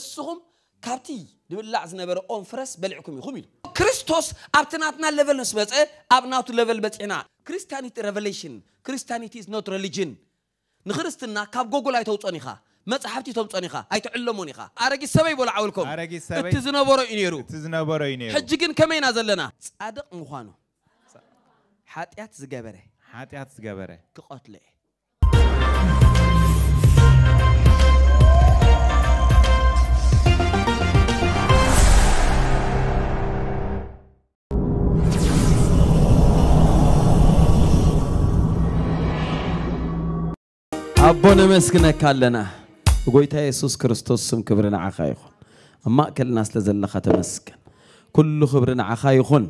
ንስኹም ካብቲ ዝብላዕ ዝነበረ ኦም ፍረስ በሊዕኩም ኢኹም ኢሉ ክርስቶስ ኣብቲ ናትና ለቨል ምስ በፀ ኣብ ናቱ ለቨል በፂሕና ክርስቲያኒቲ ረቨሌሽን ክርስቲያኒቲ ኢዝ ኖት ሪሊጅን ንክርስትና ካብ ጎጎል ኣይተውፀን ኢኻ መፅሓፍቲ ተምፀን ኢኻ ኣይትዕለሞን ኢኻ ኣረጊት ሰበይ በሎ ዓውልኩም እቲ ዝነበሮ እዩ ነይሩ ሕጂ ግን ከመይና ዘለና ፃድቕ ምዃኑ ሓጢኣት ዝገበረ ሓጢኣት ዝገበረ ክቐትለ እየ ኣቦ ነመስግነካ ኣለና ብጎይታ የሱስ ክርስቶስ ስም ክብሪ ንዓኻ ይኹን ኣብ ማእከልና ስለ ዘለኻ ተመስገን ኩሉ ክብሪ ንዓኻ ይኹን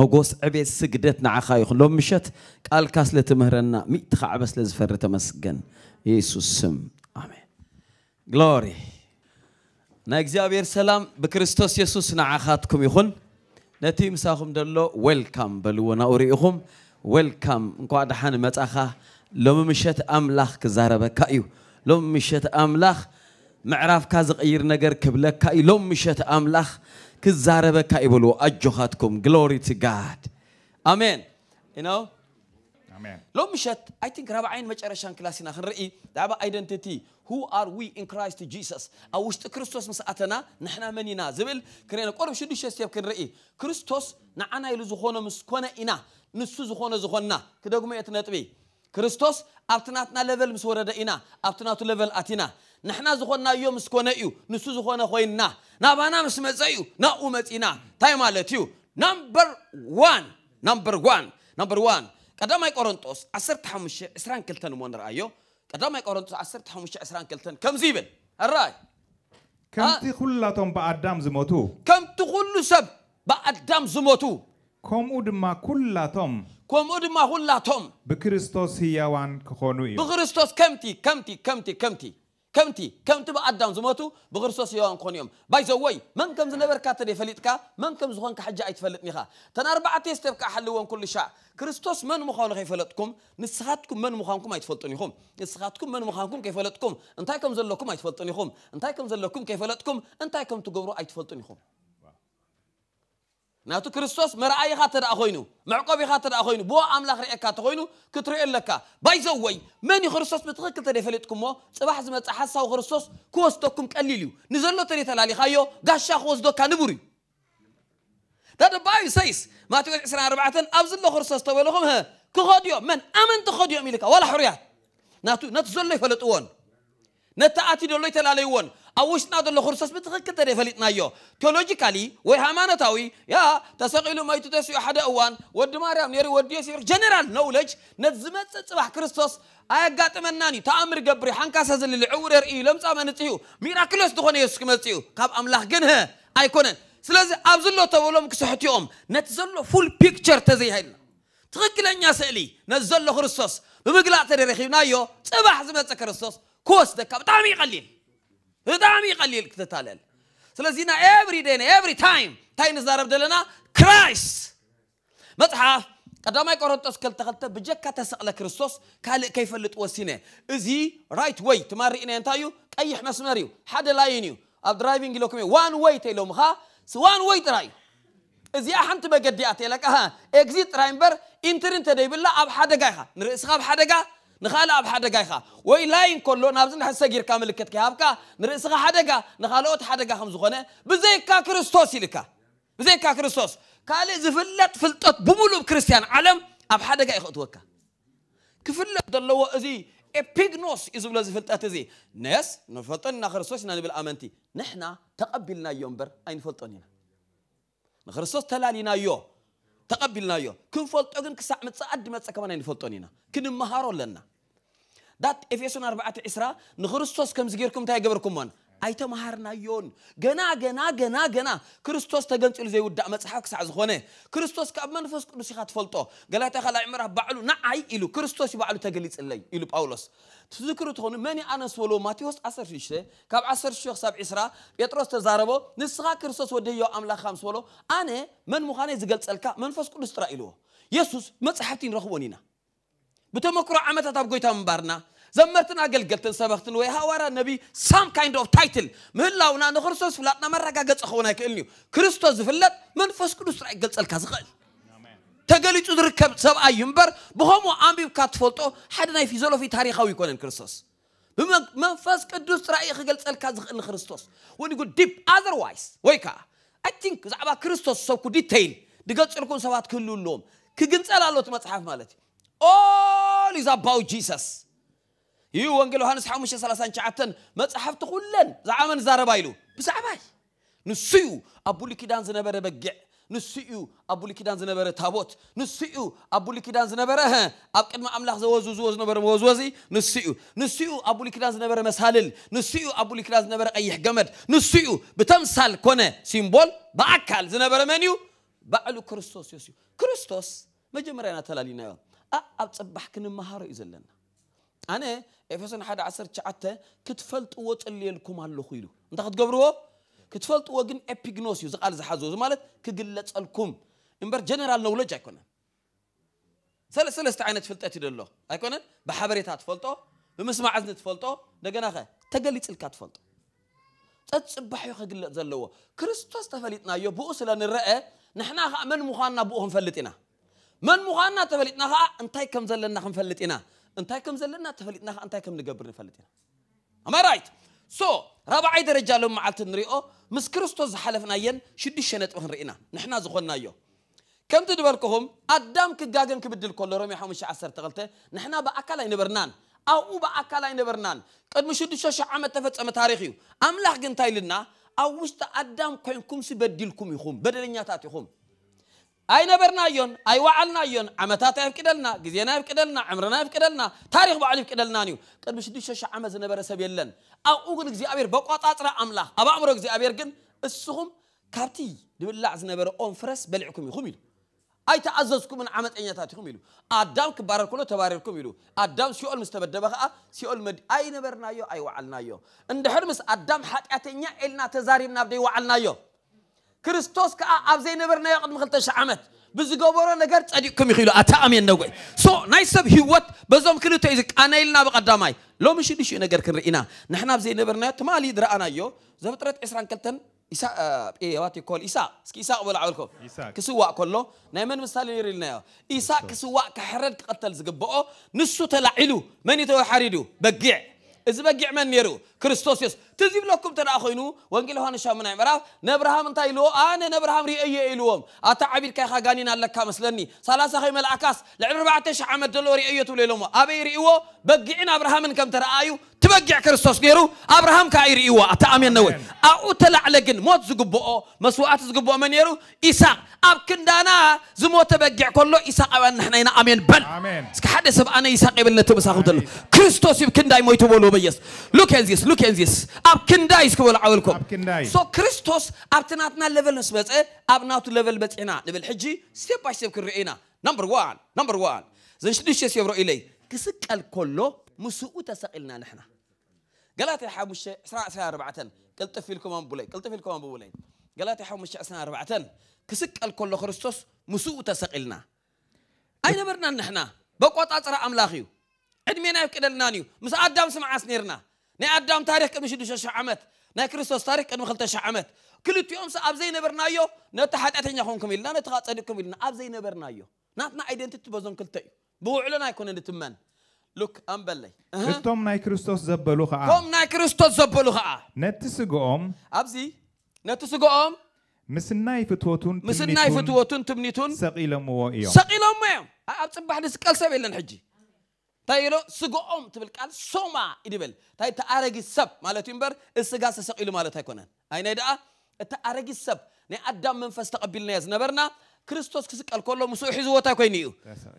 መጎስ ዕቤት ስግደት ንዓኻ ይኹን ሎም ምሸት ቃልካ ስለ ትምህረና ሚእቲ ከዕበ ስለ ዝፈሪ ተመስገን የሱስ ስም ኣሜን ግሎሪ ናይ እግዚኣብሔር ሰላም ብክርስቶስ የሱስ ንዓኻትኩም ይኹን ነቲ ምሳኹም ደሎ ዌልካም በልዎ ናብሪኢኹም ዌልካም እንኳ ድሓን መጻኻ لوم مشت أملاخ كايو لوم مشت أملاخ معرف كازق أير نجر كاي لوم مشت أملاخ كاي بلو أجهاتكم glory to God Amen you know Amen مشت I think رابع عين مش أرشان شرشان كلاسنا رأي دابا identity who are we in Christ Jesus أو شت كريستوس مسأتنا نحنا مني نازبل كرينا قرب شدو شستيب رأي كريستوس نعنا يلزخونا مسكونا إنا نسو زخونا زخونا كده قمية نتبي كريستوس أبتناتنا ليفل مسورة إنا أبتناتو ليفل أتينا نحنا زخونا يوم سكونا يو نسو زخونا خوينا نابانا مسمت إيو نأومت إنا تايم على تيو نمبر وان نمبر وان نمبر وان قدامي كورنتوس عسرت حمش إسران كلتن مون رأيو قدامي كورنتوس عسرت حمش إسران كلتن كم زيبل الرأي كم تخلتهم بأدام زموتو كم تخلوا سب بأدام زموتو كم ودما كلتهم كومود أدم هلا توم بكريستوس هيوان كهونو يو بكريستوس كمتي كمتي كمتي كمتي كمتي كمتي بأدم زمتو بكريستوس هيوان كونيوم باي ذا واي من كم زنبر كاتري فلتكا من كم زخون كحجة أي فلت نخا تنا أربعة تيستر كحلوان كل شاء كريستوس من مخان كيف فلتكم نسخاتكم من مخانكم أي فلتوني خم نسخاتكم من مخانكم كيف فلتكم أنتايكم زلكم أي فلتوني خم أنتايكم زلكم كيف فلتكم أنتايكم تجبروا أي فلتوني خم ናቱ ክርስቶስ መርኣይኻ እተደኣ ኮይኑ መዕቆቢኻ እተደኣ ኮይኑ ብዎ ኣምላኽ ርኤካ እተኮይኑ ክትሪኦ ኣለካ ባይዘወይ መን እዩ ክርስቶስ ብትኽክል ተደይ ፈለጥኩምሞ ፅባሕ ዝመፅእ ሓሳዊ ክርስቶስ ክወስደኩም ቀሊል እዩ ንዘሎ ተደይ ተላሊኻዮ ጋሻ ክወስዶካ ንቡር እዩ ዳደባዩ ሰይስ ማቴዎስ 24 ኣብ ዘሎ ክርስቶስ ተበለኹም ክኸዲዮም መን ኣመንቲ ክኸዲዮም ኢልካ ዋላ ሕሩያት ናቱ ነቲ ዘሎ ይፈለጥዎን ነቲ ኣቲ ደሎ ይተላለይዎን أوش أوشنا دل خرصة بتخك تريفلت نايو تيولوجيكالي وهمانة تاوي يا تسقيلو ما يتدسي أحد أوان ود ماريم نيري ود يسير جنرال نولج نتزمت صباح كريستوس ناني تأمر جبري حنك هذا اللي عورر إيه لمس أمان تيو ميراكلوس تخون يسوع كمتيو كاب أملاه جنها أيكونن سلاز أبزلو تولم كسحتيهم نتزلو فول بيكتشر تزيهن تخكلني سألي نتزلو كريستوس بمقلاع تري رخيبنا نايو صباح زمت كريستوس كوس دكاب تعمي قليل بدعم يقليل كتتالل سلزينا every day every time تاين نزارب دلنا Christ متحف قدامي قرنطوس كل تغلطة بجكة تسأل كريستوس كالي كيف اللي توسينه ازي right way تماري إنا ينتايو أي حمس ماريو حد لاينيو أب درايفينج لوكمي وان واي تيلو مخا سو وان واي تراي ازي أحنت بقديات لك أها exit رايمبر انترين تدي بالله أب حدقا يخا نرئيس خاب حدقا نخال أب حدا جايخا وي لاين كله نابزن حس سجير كامل كت كهابكا نرئس خا حدا جا نخال أوت حدا جا خمس غنة بزيك كا كريستوس يلكا بزيك كا كريستوس كالي زفلت فلتت بمولو كريستيان عالم أب حدا جا يخطوه كا كفلة دلوا أزي إبيغنوس إزولا زفلت أزي ناس نفلتون نخرسوس نان بالأمانتي نحنا تقبلنا يومبر أين فلتونينا نخرسوس تلالينا يو تقبلناه كنفلتو كن كساع متصعد متص كمان ينفلتونينا كنمهارو لنا دات افيسون 4 10 نخرسوس كمزغيركم تاي جبركم مان ኣይተመሃርናዮን ገና ገና ገና ገና ክርስቶስ ተገንፂሉ ዘይውዳእ መፅሓፍ ክሳዕ ዝኾነ ክርስቶስ ካብ መንፈስ ቅዱስ ኢኻ ትፈልጦ ገላትያ ካልኣይ ምዕራፍ ባዕሉ ንዓይ ኢሉ ክርስቶስ ባዕሉ ተገሊፅለይ ኢሉ ጳውሎስ ትዝክሩ ትኾኑ መን ኣነ ዝበሎ ማቴዎስ 16 ካብ 16 ክሳብ 20 ጴጥሮስ ተዛረቦ ንስኻ ክርስቶስ ወደዮ ኣምላኽካ ምስ በሎ ኣነ መን ምዃነ ዝገልፀልካ መንፈስ ቅዱስ ጥራይ ኢልዎ የሱስ መፅሓፍቲ ንረኽቦን ኢና ብተመክሮ ዓመታት ኣብ ጎይታ ምንባርና زمرتنا قل قلتن سبختن ويها ورا نبي some kind of title من لاونا نخرسوس فلاتنا مرة قلت أخونا كإلنيو كريستوس فلات من فسكنو سرع قلت الكازغل تقلي تدر كب سبع ينبر بهمو عمبي بكات فوتو حدنا يفيزولو في تاريخه ويكونن كريستوس بمن فسكنو سرع قلت الكازغل كريستوس when you go deep otherwise ويكا I think زعبا كريستوس سوكو كو detail دقلت لكم سبعات كلو اللوم كي قلت ألالو تمتحف مالتي All is about Jesus. እዩ ወንጌል ዮሃንስ 539 መፅሓፍቲ ኩለን ዛዕባ ዛረባ ኢሉ ብዛዕባይ ንሱ እዩ ኣብ ብሉይ ኪዳን ዝነበረ በጊዕ ንሱ እዩ ኣብ ብሉይ ኪዳን ዝነበረ ታቦት ንሱ እዩ ኣብ ብሉይ ኪዳን ዝነበረ ኣብ ቅድሚ ኣምላኽ ዘወዝዝዎ ዝነበረ መወዝወዚ ንሱ እዩ ንሱ እዩ ኣብ ብሉይ ኪዳን ዝነበረ መሳልል ንሱ እዩ ኣብ ብሉይ ኪዳን ዝነበረ ቀይሕ ገመድ ንሱ እዩ ብተምሳል ኮነ ሲምቦል ብኣካል ዝነበረ መን እዩ ባዕሉ ክርስቶስ ዮስ እዩ ክርስቶስ መጀመርያ ና ተላሊናዮ ኣብ ፅባሕ ክንመሃሮ እዩ ዘለና أنا إفسن حد عصر شعتة كتفلت وات اللي لكم على خيلو أنت خد قبره كتفلت وجن إبيجنوسيو زقال زحازو زمالت كجلت لكم إمبر جنرال نولج أيكونا سلس سلس تعينت فلت أتي دلله أيكونا بحبري تاتفلتو بمسمع عزنت تفلتو ده جناخة تجلت الكاتفلت أتصبح يا خجل زلوا كريستوس تفلتنا يا بؤس لأن الرأى نحنا من مخانا بؤهم فلتنا من مخانا تفلتنا خا أنتي كم زلنا خم فلتنا እንታይ ከም ዘለና ተፈሊጥና ከዓ እንታይ ከም ንገብር ንፈልጥ ኢና ኣማራይት ሶ ራብዓይ ደረጃ ሎም መዓልቲ ንሪኦ ምስ ክርስቶስ ዝሓለፍናየን ሽዱሽተ ነጥቢ ክንርኢና ንሕና ዝኾንናዮ ከምቲ ዝበልክኹም ኣዳም ክጋገን ክብድል ከሎ ሮሜ 512 ንሕና ብኣካል ኣይነበርናን ኣብኡ ብኣካል ኣይነበርናን ቅድሚ 6,000 ዓመት ተፈፀመ ታሪክ እዩ ኣምላኽ ግን እንታይ ኢልና ኣብ ውሽጢ ኣዳም ኮይንኩም ስበዲልኩም ኢኹም በደለኛታት ኢኹም ኣይነበርናዮን ኣይወዓልናዮን ዓመታታ ይፍቅደልና ግዜና ይፍቅደልና ዕምርና ይፍቅደልና ታሪክ በዓል ይፍቅደልናን እዩ ቅድሚ 6,000 ዓመት ዝነበረ ሰብ የለን ኣብኡ ግን እግዚኣብሔር በቋጣፅራ ኣምላኽ ኣብ ኣእምሮ እግዚኣብሔር ግን እስኹም ካብቲ ድብላዕ ዝነበረ ኦም ፍረስ በሊዕኩም ኢኹም ኢሉ ኣይተኣዘዝኩምን ዓመፀኛታት ኢኹም ኢሉ ኣዳም ክባረር ከሎ ተባሪርኩም ኢሉ ኣዳም ሲኦል ምስ ተበደበ ከዓ ሲኦል መዲ ኣይነበርናዮ ኣይወዓልናዮ እንድሕር ምስ ኣዳም ሓጢኣተኛ ኢልና ተዛሪብና ኣብ ደይወዓልናዮ ክርስቶስ ከዓ ኣብ ዘይነበርናዮ ቅድሚ ክልተ ሽ ዓመት ብዝገበሮ ነገር ፀዲቅኩም ይኽእሉ ኣተኣምየን ነጉዕ ሶ ናይ ሰብ ሂወት በዞም ክልተ እዩ ዝቃነ ኢልና ብቐዳማይ ሎሚ ሽዱሽኡ ነገር ክንርኢና ንሕና ኣብ ዘይነበርናዮ ትማሊ ድረኣናዮ ዘፍጥረት 22 ኢሳቅ ኮል ኢሳቅ እስኪ ኢሳቅ በሎ ዓበልኩም ክስዋእ ከሎ ናይ መን ምሳሌ ነይሩ ኢልናዮ ኢሳቅ ክስዋእ ክሕረድ ክቐተል ዝግብኦ ንሱ ተላዒሉ መን እዩ ተሓሪዱ በጊዕ እዚ በጊዕ መን ነይሩ ክርስቶስ የሱስ ትዝ ይብለኩም እንተ ኮይኑ ወንጌል ዮሐንስ ሻሙናይ ምዕራፍ ነብርሃም እንታይ ኢልዎ ኣነ ነብርሃም ርአየ ኢልዎም ኣታ ዓቢድካ ኢኻ ጋኒን ኣለካ መስለኒ ሳላሳ ኸይ መልኣካስ ልዕሊ 4 ዓመት ዘሎ ርአየ ትብሎ ኢሎሞ ኣበይ ርእይዎ በጊዕን ኣብርሃምን ከም ተረኣዩ ትበጊዕ ክርስቶስ ነይሩ ኣብርሃም ከዓ ይርእይዎ ኣተኣምየን ነወይ ኣብኡ ተላዕለ ግን ሞት ዝግብኦ መስዋዕቲ ዝግብኦ መን ነይሩ ኢሳቅ ኣብ ክንዳና ዝሞተ በጊዕ ከሎ ኢሳቅ ኣብያ ንሕና ኢና ኣሜን በል እስኪ ሓደ ሰብ ኣነ ይሳቅ የብልነቲ መሳኹም ዘሎ ክርስቶስ ይብ ክንዳይ ሞይቱ በልዎ በየስ ሉክ ኤንዚስ look at this So Christos is ኣብ level እዩ ዝክበሉ ዓበልኩም ሶ ክርስቶስ ኣብቲ ናትና ሌቨል ምስ መፀ ኣብ ናቱ ሌቨል በፂሕና ንብል ሕጂ ስቴፕ ባይ ስቴፕ ክንርኢ ኢና ነምበር ዋን ነምበር ዋን ዘን ሽዱሽተ ዝገብሮ ኢለይ ክስቀል ከሎ ምስኡ ተሰቂልና ንሕና ገላትያ ሓሙሽተ ዕስራ ዕስራ ኣርባዕተን ቅልጥፍ ኢልኩም ኣንብቡለይ ቅልጥፍ ኢልኩም ኣንብቡለይ ገላትያ ሓሙሽተ ዕስራ ኣርባዕተን ክስቀል ከሎ ክርስቶስ ምስኡ ተሰቂልና ኣይነበርናን ንሕና በቆፃፅራ ኣምላኽ እዩ ዕድሜና ይፍቅደልናን نيو ምስ ኣዳም سمع ነርና ناي ادم تاريخ قدمي شدو شش عمت ناي كريستوس تاريخ قدمي آه. خلت شش عمت كل يوم ساب زين برنايو نت حد اتني خونكم الا نت غاصدكم الا اب زين برنايو ناتنا ايدنتيتي بزون كلت بوعلو ناي كون نتمن لوك ام بلاي كتم ناي كريستوس زبلو خا كوم ناي كريستوس زبلو خا نت سغوم ابزي نت سغوم مسناي فتوتون مسناي فتوتون تمنيتون ثقيله مو ايو ثقيله مو اب صباح نسقل سبيلن حجي تايلو سقوم تبل قال سوما يدبل تاي تارغي سب مالتو امبر اسغا سسقيلو مالتو ايكونن اينا دا تارغي سب ني ادم منفس تقبلنا يا زنبرنا كريستوس كسقال كله مسو حيزو تا كوينيو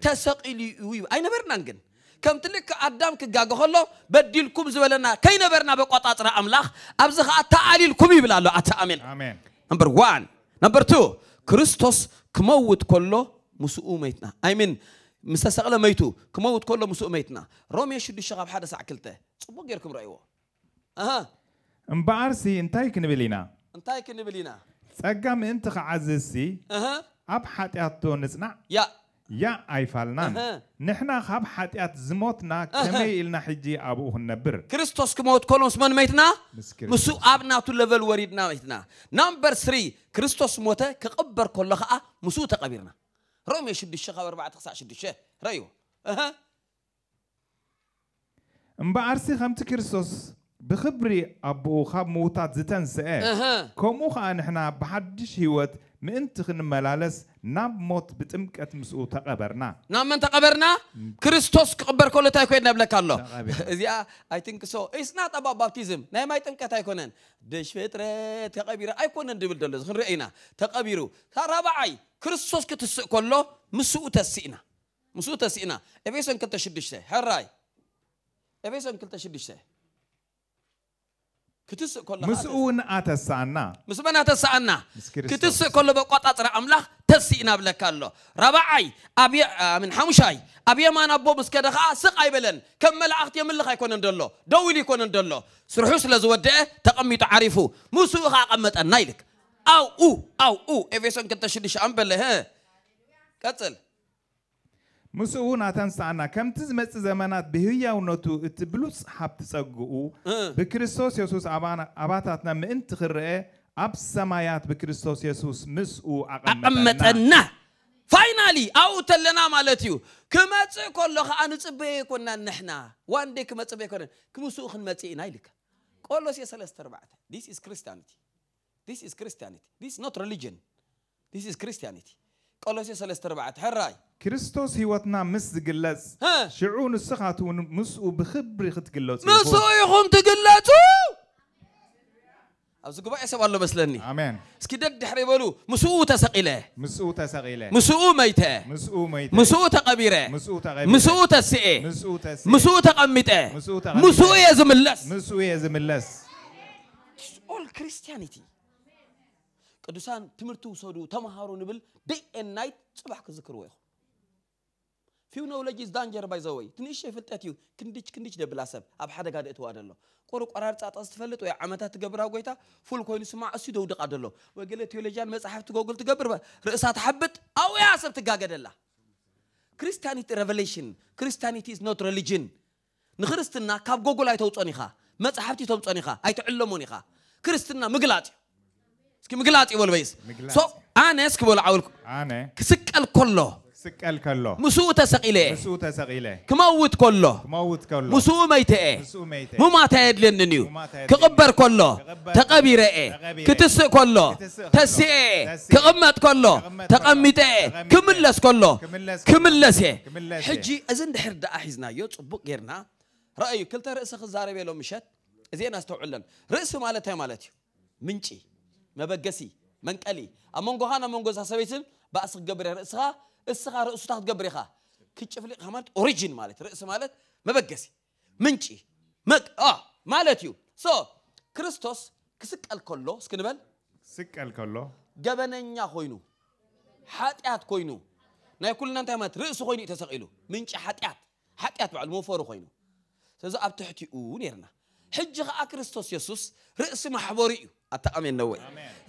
تسقيلو اي نبرنان كن كم تلك ادم كغاغ خلو بديلكم زبلنا كاي نبرنا بقطاطر املاح ابزخ اتعاليلكم يبلالو اتا امين امين نمبر 1 نمبر 2 كريستوس كموت كله مسؤوميتنا اي مين mean, مستسقله ميتو كموت كله مسوء ميتنا رومي شد الشغب حدا ساعة كلته صبوك يركم رأيوا أها مبارسي انتاي كنبلينا انتاي كنبلينا سقام انت عزيزي أها أب حتى نسنا يا يا أي فالنا نحنا خاب حتى زموتنا كمي إلنا حجي أبوه النبر كريستوس كموت كولوس من ميتنا مسو أبنا تو ليفل وريدنا ميتنا نمبر 3 كريستوس موته كقبر كل خا مسو تقبيرنا رمي شد الشخه واربعة تقصع شد الشيخ ريو أها مبعرسي خمت كرسوس بخبري أبو خاب موتات زتنسئ اها كومو خان إحنا بحدش هيوت ምእንቲ ክንመላለስ ናብ ሞት ብጥምቀት ምስኡ ተቐበርና ናብ መን ተቐበርና ክርስቶስ ክቕበር ከሎ እንታይ ኮይድ ነብለካ ኣሎ እዚኣ ኣይ ቲንክ ሶ ኢስናት ኣባ ባፕቲዝም ናይ ማይ ጥምቀት ኣይኮነን ብሽፍጥረት ተቐቢረ ኣይኮነን ድብል ደሎ ክንሪኦ ኢና ተቐቢሩ ረብዓይ ክርስቶስ ክትስእ ከሎ ምስኡ ተስእና ምስኡ ተስእና ኤፌሶን 26 ሕራይ ኤፌሶን 26 مسؤون أتى سانا مسؤون أتى سانا كتس كل بقعة ترى أملا تسي إن أبلك الله ربع أي أبي من حمشاي أبي ما أنا بوم سكدة خاسق أي بلن كم ملا أخت يوم الله يكون عند الله دويل يكون عند الله سرحوس لزودة تقمي تعرفه مسؤول خاقمة النايلك أو أو أو إيه فيسون كتشدش أم ها كتل ምስኡውን አተንሳአና ከምቲ ዝመፅእ ዘመናት ብህያውነቱ እቲ ብሉፅ ሃብቲ ፀጉኡ ብክርስቶስ የሱስ ኣባታትና ምእንቲ ክርአ ኣብ ሰማያት ብክርስቶስ የሱስ ምስኡ ኣቐመጠና ፋይናሊ ኣብኡ ተለና ማለት እዩ ክመፅእ ከሎ ከዓ ንፅበየ ይኮና ንሕና ዋንዴ ክመፅበ ይኮነ ክምስኡ ክንመፅእ ኢና ይልካ ቆሎስ 3 4 ክርስቲያኒቲ ክርስቲያኒቲ ኖት ሪሊጅን ክርስቲያኒቲ ቆሎስ 3 4 ሕራይ كريستوس هي هيوتنا مس جلز شعون السخات ومس وبخبر ختجلز مس ويخون تجلزو أبزك بقى يسوع الله مسلني آمين سكيد دحري بلو مسوء تسقيلة مسوء تسقيلة مسوء ميتة مسوء ميتة مسوء تقبيرة مسوء تقبيرة مسوء تسئة مسوء تسئة مسوء تقمتة مسوء تقمتة مسوء يزم اللس مسوء يزم اللس all Christianity قدسان تمرتو صدو تمهارو نبل day and night صباح كذكروا يخو ፊውኖሎጂ ኢዝ ዳንጀር ባይ ዘ ወይ ትንሽ ፍልጠት እዩ ክንድች ክንድች ደብላ ሰብ ኣብ ሓደጋ ደእትዋ ደሎ ቁሩ ቆራርፃ ጣ ዝትፈልጥ ወይ ዓመታት ትገብራ ጎይታ ፉል ኮይኑ ስማዕ እሱ ደውድቃ ደሎ ወገለ ቴዎሎጂያን መፅሓፍቲ ጎግል ትገብር ርእሳ ትሓብጥ ኣብያ ሰብ ትጋገደላ ክርስቲያኒቲ ሬቨሌሽን ክርስቲያኒቲ ኢዝ ኖት ሬሊጅን ንክርስትና ካብ ጎጉል ኣይተውፀን ኢኻ መፅሓፍቲ ተምፀን ኢኻ ኣይትዕለሙን ኢኻ ክርስትና ምግላፅ እዩ እስኪ ምግላፅ ይበሉ በይስ ኣነ እስክበሉ ዓወልኩ ክስቀል ከሎ سكال كله مسوء تسقيله إليه مسوء تسق كموت كله كموت كله مسوء ميتة مسوء ميتة مو ما تهد لننيو كقبر كله تقبيرة كتس كله تسق كقمت كله تقمت كملس كله كملس إيه حجي أزند حرد أحزنا يوت بق غيرنا رأيو ترى رأس خزاري بيلو مشت زين أستوعلن رأسه مالته مالتيو منشي مبقسي منقلي أمون هانا مونغو ساسويتم بأسق قبر رأسها السخار رأسه تحت قبر يخا كتش فلي خمارت أوريجين مالت رأس مالت ما بقسي منشي مك آه مالت يو سو كريستوس كسك الكلو سكنبل سك الكلو جبننيا خوينو حاتيات خوينو ናይ ኩልና እንታይ ማለት ርእሱ ኮይኑ እዩ ተሰቂሉ ምንጭ ሓጢኣት ሓጢኣት በዕሉ መፈሩ ኮይኑ ስለዚ ኣብ ትሕቲኡ ነርና حجه أكريستوس يسوس رأس محبوري أتا أمين نوي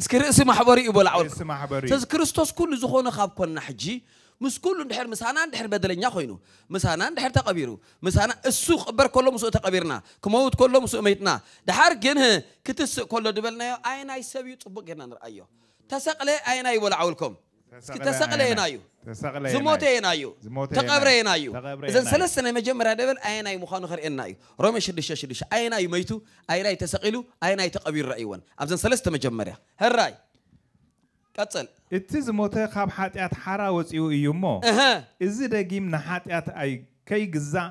اسكي رأس محبوري يبول عور رأس محبوري تز كريستوس كل زخون خاب كون نحجي مس كل دحر مسانا دحر بدلنيا خوينو مسانا دحر تقبيرو مسانا السوق بر كلهم سوق تقبيرنا كموت كلهم سوق ميتنا دحر جنه كتس كل دبلنا أين أي سبيو تبقينا نرأيو تسقلي أين أي እስክተሰቅለ የናዩ ዝሞተ የናዩ ተቀብረ የናዩ እዘን ሰለስተ ናይ መጀመርያ ደበል ኣየናይ ምዃኑ ኸርእየና እዩ ሮሜ 6 ኣየናይ መይቱ ኣየናይ ተሰቂሉ ኣየናይ ተቐቢሩ ረአይወን ኣብዘን ሰለስተ መጀመርያ ህራይ ቀፅል እቲ ዝሞተ ካብ ሓጢኣት ሓራ ወፂኡ እዩ እሞ እዚ ደጊም ንሓጢኣት ከይግዛእ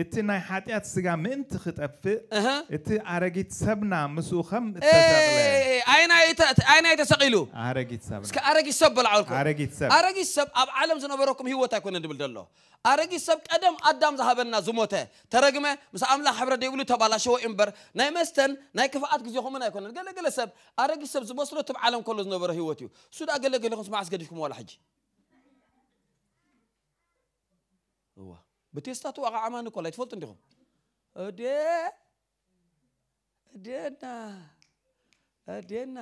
እቲ ናይ ሓጢኣት ስጋ ምእንቲ ክጠፍእ እቲ ኣረጊት ሰብና ምስኡ ከም ኣይና የተሰቂሉ ኣረጊት ሰብ እስከ ኣረጊት ሰብ በልዓልኩ ኣረጊት ሰብ ኣረጊት ሰብ ኣብ ዓለም ዝነበረኩም ሂወት ኣይኮነ ድብል ደሎ ኣረጊት ሰብ ቀደም ኣዳም ዝሃበና ዝሞተ ተረግመ ምስ ኣምላኽ ሕብረ ደይብሉ ተባላሸዎ እምበር ናይ መስተን ናይ ክፍኣት ግዜኹምን ኣይኮነን ገለገለ ሰብ ኣረጊት ሰብ ዝመስሎ ትብ ዓለም ከሎ ዝነበረ ሂወት እዩ እሱ ዳ ገለገለኹም ስማዕ ኣስገዲፍኩም ዋላ ሕጂ ብቴስታቱ ኣቕዓማ ንኮላ ይትፈልጡ እንዲኹም እዴ እዴና እዴና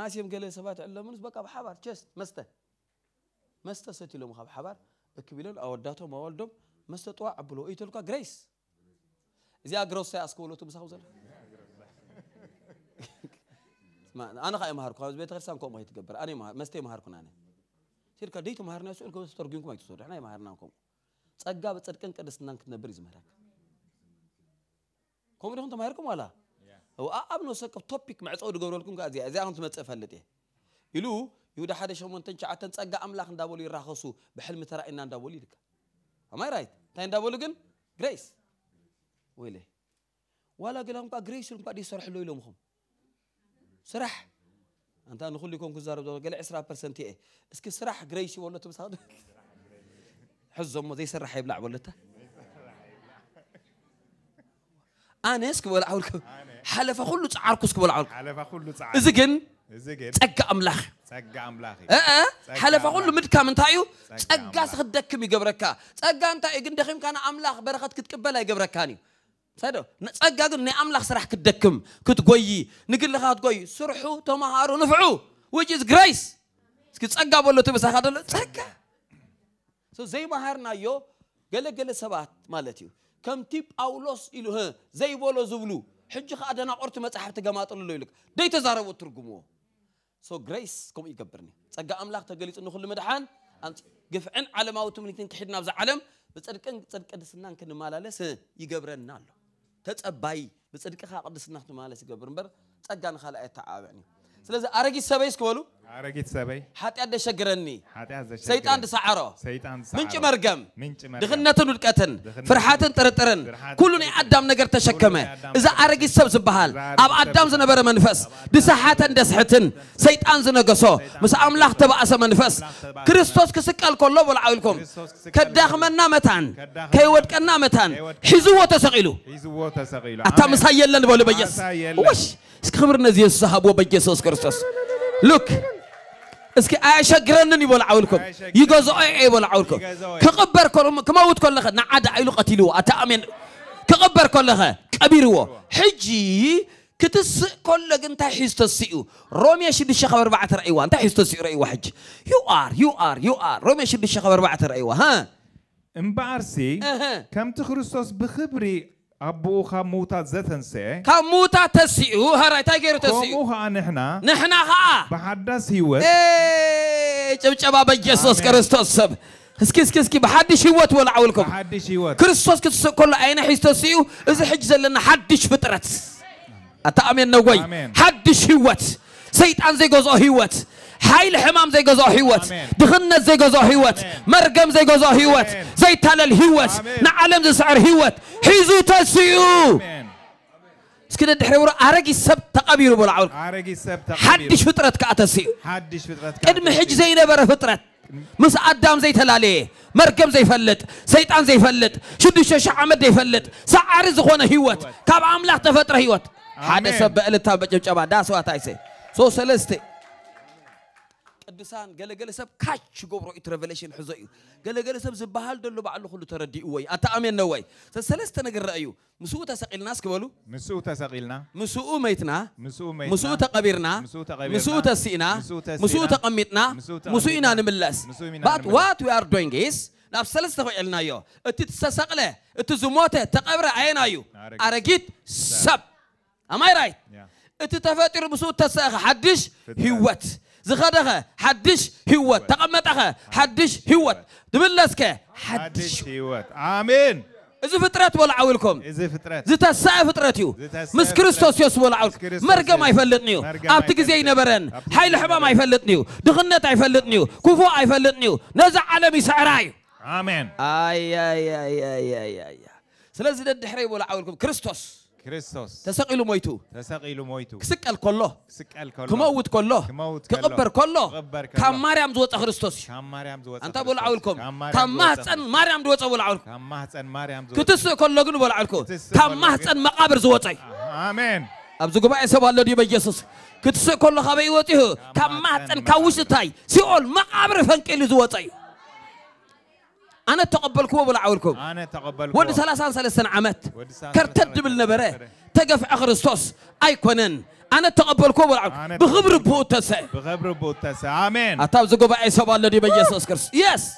ኣስዮም ገለ ሰባት ኣለምንስ በቃ ብሓባር ቸስ መስተ መስተ ሰትሎም ካብ ሓባር እክብ ኢሎም ኣወዳቶም ኣወልዶም መስተ ጥዋ ዓብሎ ኢተልኳ ግሬስ እዚኣ ግሮስ ሳይ ኣስከበለቱ ምሳኹም ዘሎ ኣነ ከዓ የመሃርኩ ካብ ቤተ ክርስቲያን ከምኡ ከይትገብር ኣነ መስተ የመሃርኩና ኣነ ሲድካ ደይትመሃርና ስኡል ከበስ ተርጉምኩም ኣይትወስዱ ንሕና የመሃርና ከምኡ ጸጋ በጽድቅን ቅድስናን ክትነብር ይዝመራል ከምኡ ዲኹም ተማሂርኩም ዋላ ኣብ ነወሰከፍ ቶፒክ መዕፀው ድገብረልኩም ከዓ እዚኣ እዚኣ ክትመፅእ ፈልጥ እየ ኢሉ ይሁዳ ሓደ ሸሞንተን ሸዓተን ጸጋ ኣምላኽ እንዳበሉ ይራኸሱ ብሕልሚ ተራእና እንዳበሉ ይልካ ኣማይ ራይት እንታይ እንዳበሉ ግን ግሬስ ወይለ ዋላ ገላም ከዓ ግሬስ ኢሎም ከዓ ዲሰርሕሎ ኢሎምኹም ስራሕ እንታ ንኩሉ ይኮን ክዛረብ ገለ 20 ፐርሰንት እየ እስኪ ስራሕ ግሬስ ይበሎ ትምሳ حز امه ذي سر حيبلع ولته انا اسك ولا اقول حلف اقول له تعارك اسك ولا اقول حلف اقول له اذا كن اذا كن تقى املاخ تقى املاخ اه إيه. حلف اقول له مدك من تايو تقى سخدك مي قبرك تقى انت يكن دخيم كان املاخ بركتك تقبل اي قبركاني سادو تقى قال ني املاخ سرح كدكم كنت قوي نقول لك تقوي سرحوا تمهاروا نفعو which is grace اسك تقى ولا تبسخ هذا تقى ዘይመሃርናዮ ገለገለ ሰባት ማለት እዩ ከምቲ ጳውሎስ ኢሉ ዘይበሎ ዝብሉ ሕጂ ከዓ ደናቆርቲ መፅሓፍ ትገማጥሉ ሎ ኢሉ ደይተዛረቦ ትርጉምዎ ሶ ግሬስ ከምኡ ይገብርኒ ፀጋ ኣምላኽ ተገሊፁ ንኩሉ ምድሓን ግፍዕን ዓለማዊ ትምኒትን ክሕድ ናብዚ ዓለም ብፅድቅን ፅድቂ ቅድስናን ክንመላለስ ይገብረና ኣሎ ተፀባይ ብፅድቂኻ ቅድስና ክትመላለስ ይገብር እምበር ፀጋ ንካልኣየ ተዓብዕኒ ስለዚ ኣረጊት ሰበይስ ክበሉ عرقيت سبي حتى أدى شجرني حتى أدى شجرني سيد أند سعره سيد أند سعره منك مرقم منك مرقم دخلنا ودقتن فرحاتن ترترن كلنا أدم نجر تشكمه إذا عرقيت سب زبهال أب أدم زنبر منفس دسحاتن دسحتن سيد أند زنقصو مس أملاح تبع أس منفس كريستوس كسكال كله ولا عقلكم كداخ من نامتان كيود كن نامتان حزوة تسقيلو حزوة تسقيلو أتام سايلن بولو بيس وش سكبرنا زي الصحاب وبيسوس كريستوس Look. اسك عايشة غرنني ولا عولكم يجوز أي ولا عولكم كقبر كلهم كموت كل خد نعدا أيلو قتيلوا أتأمن كقبر كل خد كبيروا حجي كتس كل جنت حيست تسيو روميا شد الشخ أربعة رأيوا أنت حيز تسيو رأيوا حج يو آر يو آر يو آر روميا شد الشخ أربعة رأيوا ها امبارسي كم تخرسوس بخبري أبوها موتا زتنسى خموتا تسيو هراي تاجر تسيو خموها نحنا نحنا ها بحدث هيوت إيه جب جباب يسوع كرستوس سب اسكي اسكي اسكي بحدش هيوت ولا عولكم بحدش كرستوس كريستوس كل عين تسيو إذا حجز لنا حدش فترة أتأمن نوي حدش هيوت سيد أنزي جوز هيوت حيل حمام زي قزا هيوت دخلنا زي قزا هيوت مرقم زي قزا هيوت زي تلال هيوت نعلم زي سعر هيوت حيزو تسيو سكنا دحري ورا ارغي سب تقبيرو بلعول ارغي سب تقبيرو حدش فطرت كأتسيو حدش فطرت كأتسيو قدم حج زي نبره فطرت مس ادم زي تلالي مركب زي فلت سيطان زي فلت شدش شع عمد زي فلت سعر زخونه هيوت كاب املاح تفترة هيوت حدا سب التا بجبجبا داسوا تايسي سو سلستي قدسان قال قال سب كاش جبرو إت ريفيليشن حزو إيو قال قال سب زبهال دلوا بعلو خلو تردي أوي أتا أمين نوي سالست أنا قرر أيو مسوو تسقي الناس كبلو مسوو تسقي لنا مسوو ميتنا مسوو تقبيرنا مسوو تسينا مسوو تقمتنا مسوو إنا نملس بات وات وي ار دوينغ إيز ناف سالست أنا قرر أيو أتت تسقي له أتت زموته تقبر عين أيو أرجيت سب أم أي رايت أتت تفتر مسوو تسقي حدش هوت زخدها حدش هوت تقمتخه حدش هوت دبلسك حدش هوت آمين إذا فترة ولا عولكم إذا فترة زي تسعة فترة يو مس كريستوس يوس ولا عولك مرقة ما يفلتنيو أبتك زي نبرن هاي الحبا ما يفلتنيو دغنة يفلتنيو كفوة يفلتنيو نزع على مسعراي آمين آي آي آي آي آي آي سلسلة الدحري ولا عولكم كريستوس كريستوس تسقي له ميتو تسقي له ميتو كسك الكله كسك الكله كموت كله كموت كله كقبر كله كقبر كله كم مريم دوت كريستوس كم مريم دوت انت بقول عولكم كم مهتن مريم دوت بقول عولكم كم مهتن مريم دوت كتسو كله جنو بقول عولكم كم مهتن مقابر دوت امين ابو زكوا اي الله دي بيسوس كتسو كله خبي دوت كم مهتن كوشتاي سيول مقابر فنكل دوت أنا تقبلكم ولا عولكم أنا تقبلكم ودي ثلاثة ثلاث سنة عمت كرتد بالنبرة تقف آخر الصوص أي كونن أنا تقبلكم ولا عولكم بخبر بوتسة بخبر بوتسة آمين أتاب زقوا بأي سبا الذي بيسوس كرس يس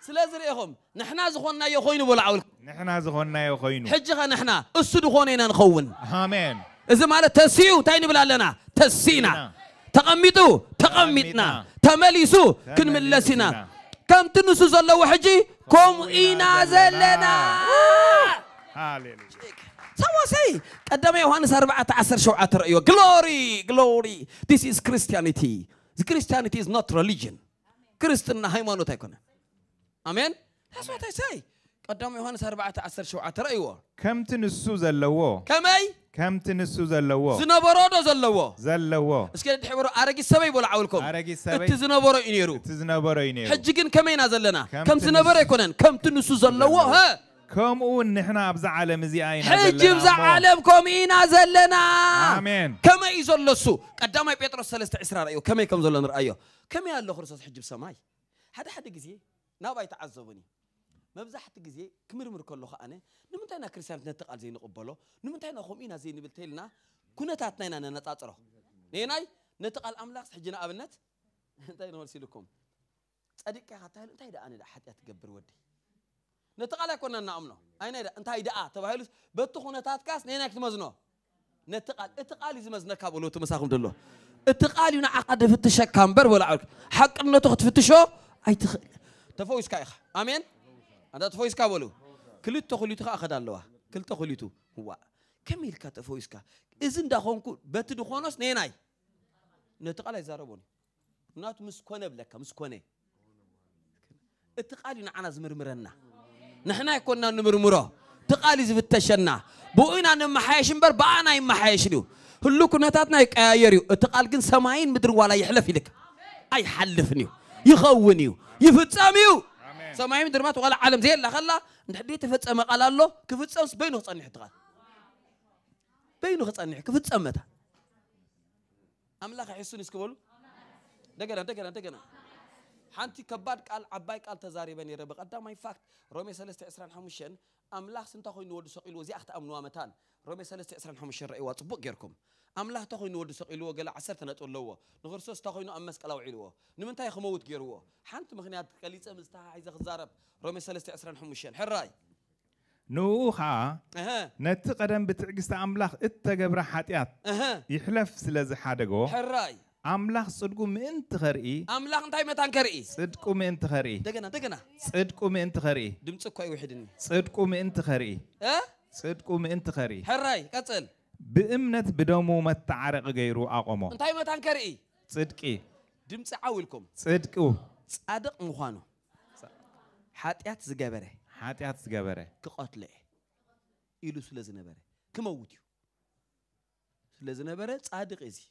سلازر يخم نحنا زخونا يخوين ولا عولكم نحنا زخونا يخوين حجها نحنا السد خونينا نخون آمين إذا ما تسيو تاني بلا لنا تسينا تقمدوا تقمدنا تمليسو كن من لسنا كم تنسو زلو حجي كم إنا زلنا سوى سي قدام يوهانس أربعة عشر شو عطر glory glory this is Christianity the Christianity is not religion Christian نهاي ما نتاكونا آمين that's what I say قدام يوهانس أربعة عشر شو عطر كم تنسو زلو كم أي كم تنسو زلوا زنبرو دو زلوا زلوا اسكي تحبر ارغي سبي بولا عولكم ارغي سبي ات زنبرو ينيرو ات زنبرو ينيرو حجكن كمين ازلنا كم زنبر يكونن كم تنسو زلوا ها كم اون نحنا ابز عالم زي اين حج ابز عالمكم اين ازلنا امين كما يزلسو قدام اي بيتروس ثلاث اسرا رايو كم كم زلن رايو كم يالو خرسوس حج بسماي هذا حد غزي نا باي تعذبني مبزحت جزي كمرمر كله خانة نمتنا كريسان نتقال زين قبله نمتنا خومينا زين بالتيلنا كنا تعتنينا نتقطره نيناي نتقال أملاك سحجنا أبنت نتاي نور سيلكم أديك هاتاي نتاي أنا ده حتى تقبر ودي نتقال كنا نعمله أنا ده نتاي ده آت وهاي لس بتوخنا تعتكاس نيناك تمزنا نتقال اتقال إذا مزنا كابلو تمسحهم دلو اتقال ينا عقد في التشك كامبر ولا عرق حق إنه تخت في التشو أي تخ تفوز كايخ آمين أنا تفويسكا بولو كل تخليتك أخذ الله كل تخليتو هو كم يلك تفويسكا إذن دخونك خونكو بتدو نيناي نتقال إذا يزاربون نات مسكونة بلك مسكونة التقالي نعنا زمرمرنا نحنا كنا نمرمره تقالي زفتشنا بوئنا نمحيش مبر بانا يمحيش له هلو كنا كنتاتنا يقاير التقال كن سماين مدر ولا يحلف لك أي حلفني يخونيو يفتساميو ሰማይ ምድሪ ማለት ዋላ ዓለም ዘየላ ከላ እንድሕር ተፈፀመ ቃል ኣሎ ክፍፀምስ በይኑ ክፀኒሕ እቲ ቃል በይኑ ክፀኒሕ ክፍፀም መታ ኣምላኽ ይሕሱን ይስክበሉ እንደገና እንደገና እንደገና ሓንቲ ከባድ ቃል ዓባይ ቃል ተዛሪበ ነይረ ብቐዳማይ ፋክት ሮሜ 325 ኣምላኽ ስንታ ኮይኑ ወዲ ሰቂልዎ እዚኣ ክትኣምንዋ መታን ሮሜ 325 ረእይዋ ፅቡቅ ጌርኩም أملاه تخوين ورد سقيلوه قال عسرت أنا تقول لوه نغرس تخوينه أمس كلا وعلوه نمن تايخ موت جروه حنت مغنيات كليت أمس تها عايز أخذارب رمي سلست عسران حمشين حراي نوها نت قدم بتعجز أملاه إت جبر حاتيات يحلف سلز حادقو حراي أملاه صدقو من تخري أملاه نتاي متان كري من تخري دقنا دقنا صدقو من تخري دمتك كوي وحدني صدقو من تخري أه؟ من تخري حراي قتل بإمنت بدمو ما تعرق غيرو أقمو انتهي ما تنكري صدقي دم تعاولكم صدقو صادق مخانو حاتيات زجبرة حاتيات زجبرة كقتلة إلو سلز نبرة كم أوديو سلز نبرة صادق إزي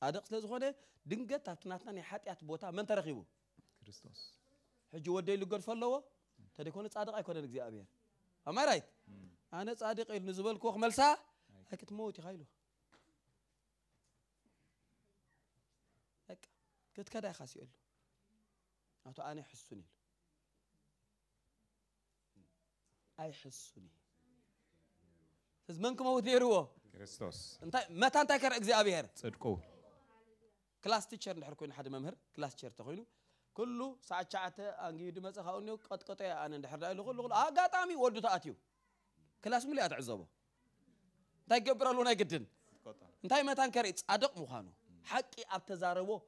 صادق سلز خانة دنجة تفتناتنا حاتيات بوتا من ترخيبو كريستوس حجي ودي لو غرفه لو تدكون صادق ايكون الاغزي ابير اما رايت انا صادق النزبل كوخ ملسا هيك يا خايلو هيك قلت كذا يا خاسي يقول له أعطوا أنا يحسني اي حسوني حسني منكم هو تيروا كريستوس أنت متى أنت كر إكزابير صدقوا كلاس تيشر نحركون حد ممهر كلاس تيشر تخينو ኩሉ ሰዓት ሸዓተ ኣንጊዩ ድመፀ ካብኡ أنا ኣነ እንድሕር ዳእሉ ኩሉ ኣጋጣሚ ወዱ ተኣትዩ تاتيو كلاس ملي اتعزبه انتي جبرالو نجدن انتي متان كريت ادق مخانو حقي ابتزاربو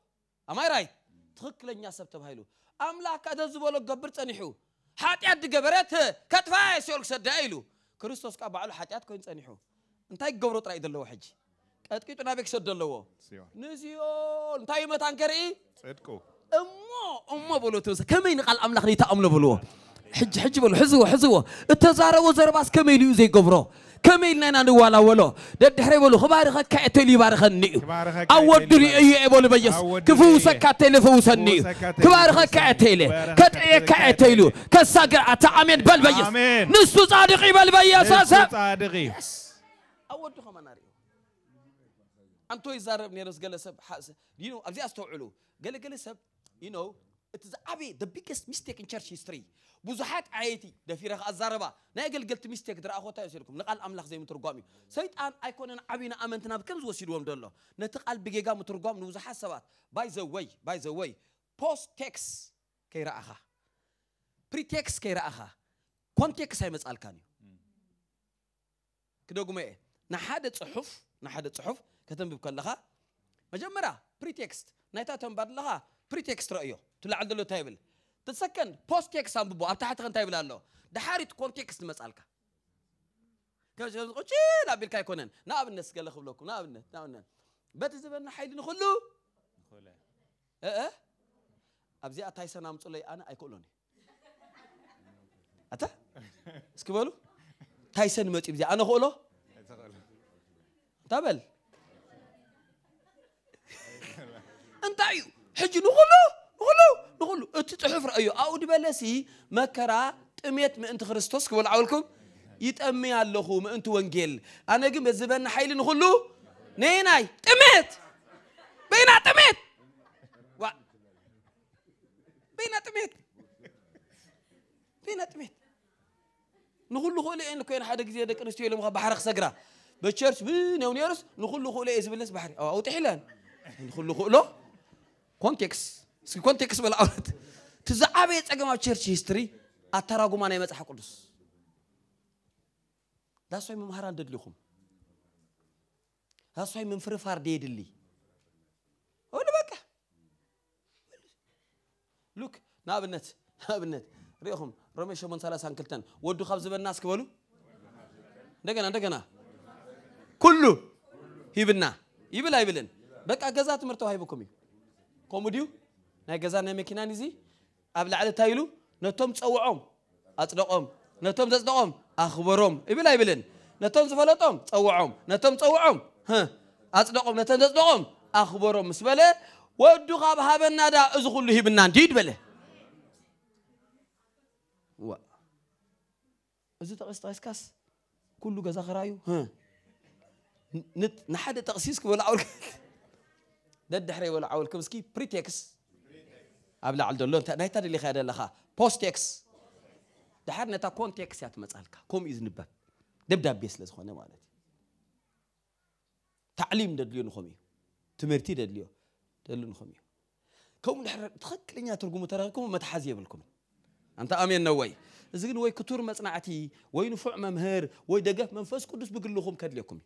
ام اي رايت تخكلن يا سبت بهايلو املاك ادز بولو جبرت انيحو حاتيات جبرت كتفاي سيولك سدايلو كريستوس كبعلو حاتيات كوين انيحو انتي جبرو ترى يدلو حجي كتكيتو نابك سدلو نزيو انتي متان كريت صدقو امو امو بولو توس كمين قال املاك نيتا املو بولو حج حج بولو حزو حزو التزاربو زرباس كمين يوزي جبرو كميلنا نانو ولا ولا ده دحري بلو خبار خا كأتلي بار خنيو أول دري أي أبول بيجس كفوسا كأتلي فوسا نيو كبار خا كأتلي كت أي كأتلو كساقر أمين بل بيجس نسوا صادقي بل بيجس نسوا صادقي أول دخا مناري أنتو يزارب نيرس قال سب حاس you know أبزي أستوعلو قال قال سب you እቲ ዝዓበየ ደ ቢገስት ሚስቴክ ኢን ቸርች ሂስትሪ ብዙሓት ዓየቲ ደፊረ ከዓ ዛረባ ናይ ገልገልቲ ሚስቴክ ዝረኣኾታ ይወሲድኩም ንቓል ኣምላኽ ዘይምትርጓም እዩ ሰይጣን ኣይኮነን ዓብይና ኣመንቲ ናብ ከም ዝወሲድዎም ዘሎ ነቲ ቓል ብጌጋ ምትርጓም ንብዙሓት ሰባት ባይ ዘወይ ባይ ዘወይ ፖስት ቴክስ ከይረኣኻ ፕሪቴክስ ከይረኣኻ ኮንቴክስ ኣይመፃልካን እዩ ክደጉመ እየ ንሓደ ፅሑፍ ንሓደ ፅሑፍ ከተንብብ ከለኻ መጀመርያ ፕሪቴክስት ናይታ ተንባድ ኣለኻ بريتكست رأيه تلا عند له تايبل تتسكن بوست تكست عم ببو أبتحت خن تايبل عنه ده حاري تكون تكست مسألك كمش كمش قلت نابل كاي كونن نابل الناس قال لكم لكم نعم الناس نعم الناس بتزبنا حيد نخلو نخلو اه اه أبزي أتايسنا مصلي أنا أيكولوني أتا እስኪ በሉ ታይሰን መጪ ብዜ ኣነ ክእሎ እንታበል እንታይ እዩ حجي نغلو نغلو نغلو اتي تحفر ايو او دي بلسي مكرا تميت من انت خريستوس كبول عولكم يتأمي اللخو من انت وانجيل انا اقيم بزبان حيلي نغلو نيناي تميت بينا تميت و... بينا تميت بينا تميت نقول له قولي إن كان حدا كذي هذا كريستيانو لما بحر خسجرة بتشرش بين يوم يرس نقول له قولي إذا بالناس بحر أو أو تحلان نقول له قولي ኮንቴክስ እስኪ ኮንቴክስ በል አውረት እቲ ዝዓበየ ፀገማብ ቸርች ሂስትሪ ኣተራጉማ ናይ መፅሓፍ ቅዱስ ዳስዋይ መምሃራን ደድሊኹም ዳስዋይ ምንፍርፋር ደየድሊ ሁሉ በቃ ሉክ ንኣብነት ንኣብነት ሪኢኹም ሮሜ 8 ክልተን ወዱ ካብ ዝበና እስክበሉ እንደገና እንደገና ኩሉ ሂብና ይብል ኣይብልን በቃ ገዛ ትምህርቲ ዋሂብኩም እዩ كوموديو ناي غزا ناي ميكينانيز اب لعله تايلو نتم تصوعوم اصدقوم نتم تصدقوم اخبروم ابل ايبلن نتم زفلطوم تصوعوم نتم تصوعوم ها اصدقوم نتم تصدقوم اخبروم مسبله ودو غاب هابنا دا ازخلو هبنا ديد بله وا ازي تقس تقس كاس كلو غزا خرايو ها نت نحد تقسيسك ولا اورك دحري ولا عول كمسكي بريتكس أبلا عالد اللون تناي تاري اللي خير لها بوستكس دحر نتا كونتكس يا تمسألك كم إذن بب دب دب بيس لزخونة مالتي تعليم دليون خمي تمرتي دليو دليون خمي كم نحر تخك لين يا ترجم تراكم ما تحزي بالكم أنت آمين نوي زين وي كتور مصنعتي وي نفع ممهر وي دقه منفس قدس بقول لكم كدليكم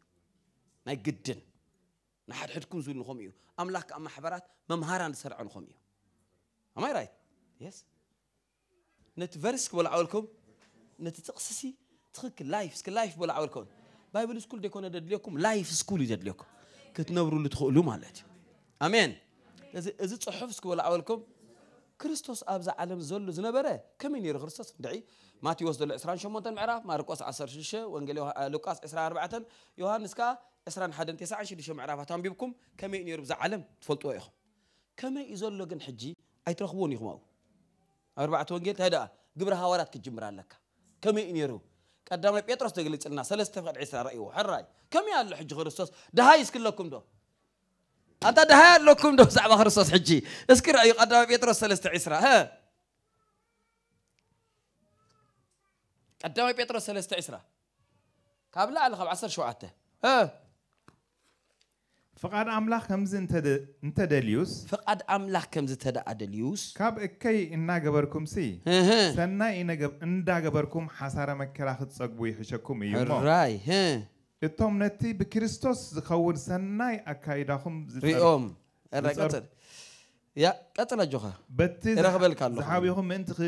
ما يقدن نحد حدكم زول نخم أملاك إيوه. أم حبرات ممهارا نسرع نخم إيو أما إيه رأيت يس نتفرسك ولا عولكم نتتقصسي تخك لايف سك لايف ولا عولكم بايبل سكول ديكون أدد ليكم لايف سكول يدد ليكم كتنورو اللي تخلو مالات أمين إذا إذا تصحف سك ولا عولكم كريستوس أبز عالم زول زنبرة كم ينير كريستوس دعي ما تيوز دل شو معراف معرف ماركوس عشر شو وانجيل آه، لوكاس إسران أربعة يوحنا نسكا اسران حدا انت ساعه شدي شمع عرفات هم بيبكم كم ينير بزعلم تفلطوا يخو كم يزول لوغن حجي اي ترخبون يخماو اربعه وجيت هدا قبر هاورات كجمر لك كم ينير قدام بيتروس تغلي لنا ثلاث فقد عيسى رايو حراي كم يالو حج خرسوس دهاي اسكن لكم دو انت دهاي لكم دو زعما خرسوس حجي اسكن رايو قدام بيتروس ثلاث عيسى ها قدام بيتروس ثلاث عيسى قبل على عصر شو عاته ها ፍቓድ ኣምላኽ ከምዚ እንተደልዩስ ፍቓድ ኣምላኽ ከምዚ ተደኣ ደልዩስ ካብ እከይ እናገበርኩምሲ ሰናይ እንዳገበርኩም ሓሳረ መከራ ክትፀግቡ ይሕሸኩም እዩ ራይ እቶም ነቲ ብክርስቶስ ዝኸውን ሰናይ ኣካይዳኹም ሪኦም ቀፅል ያ ቀፅል ኣጆኻ በቲ ረኽበልካ ኣለኹ ዝሓቢኹም ምእንቲ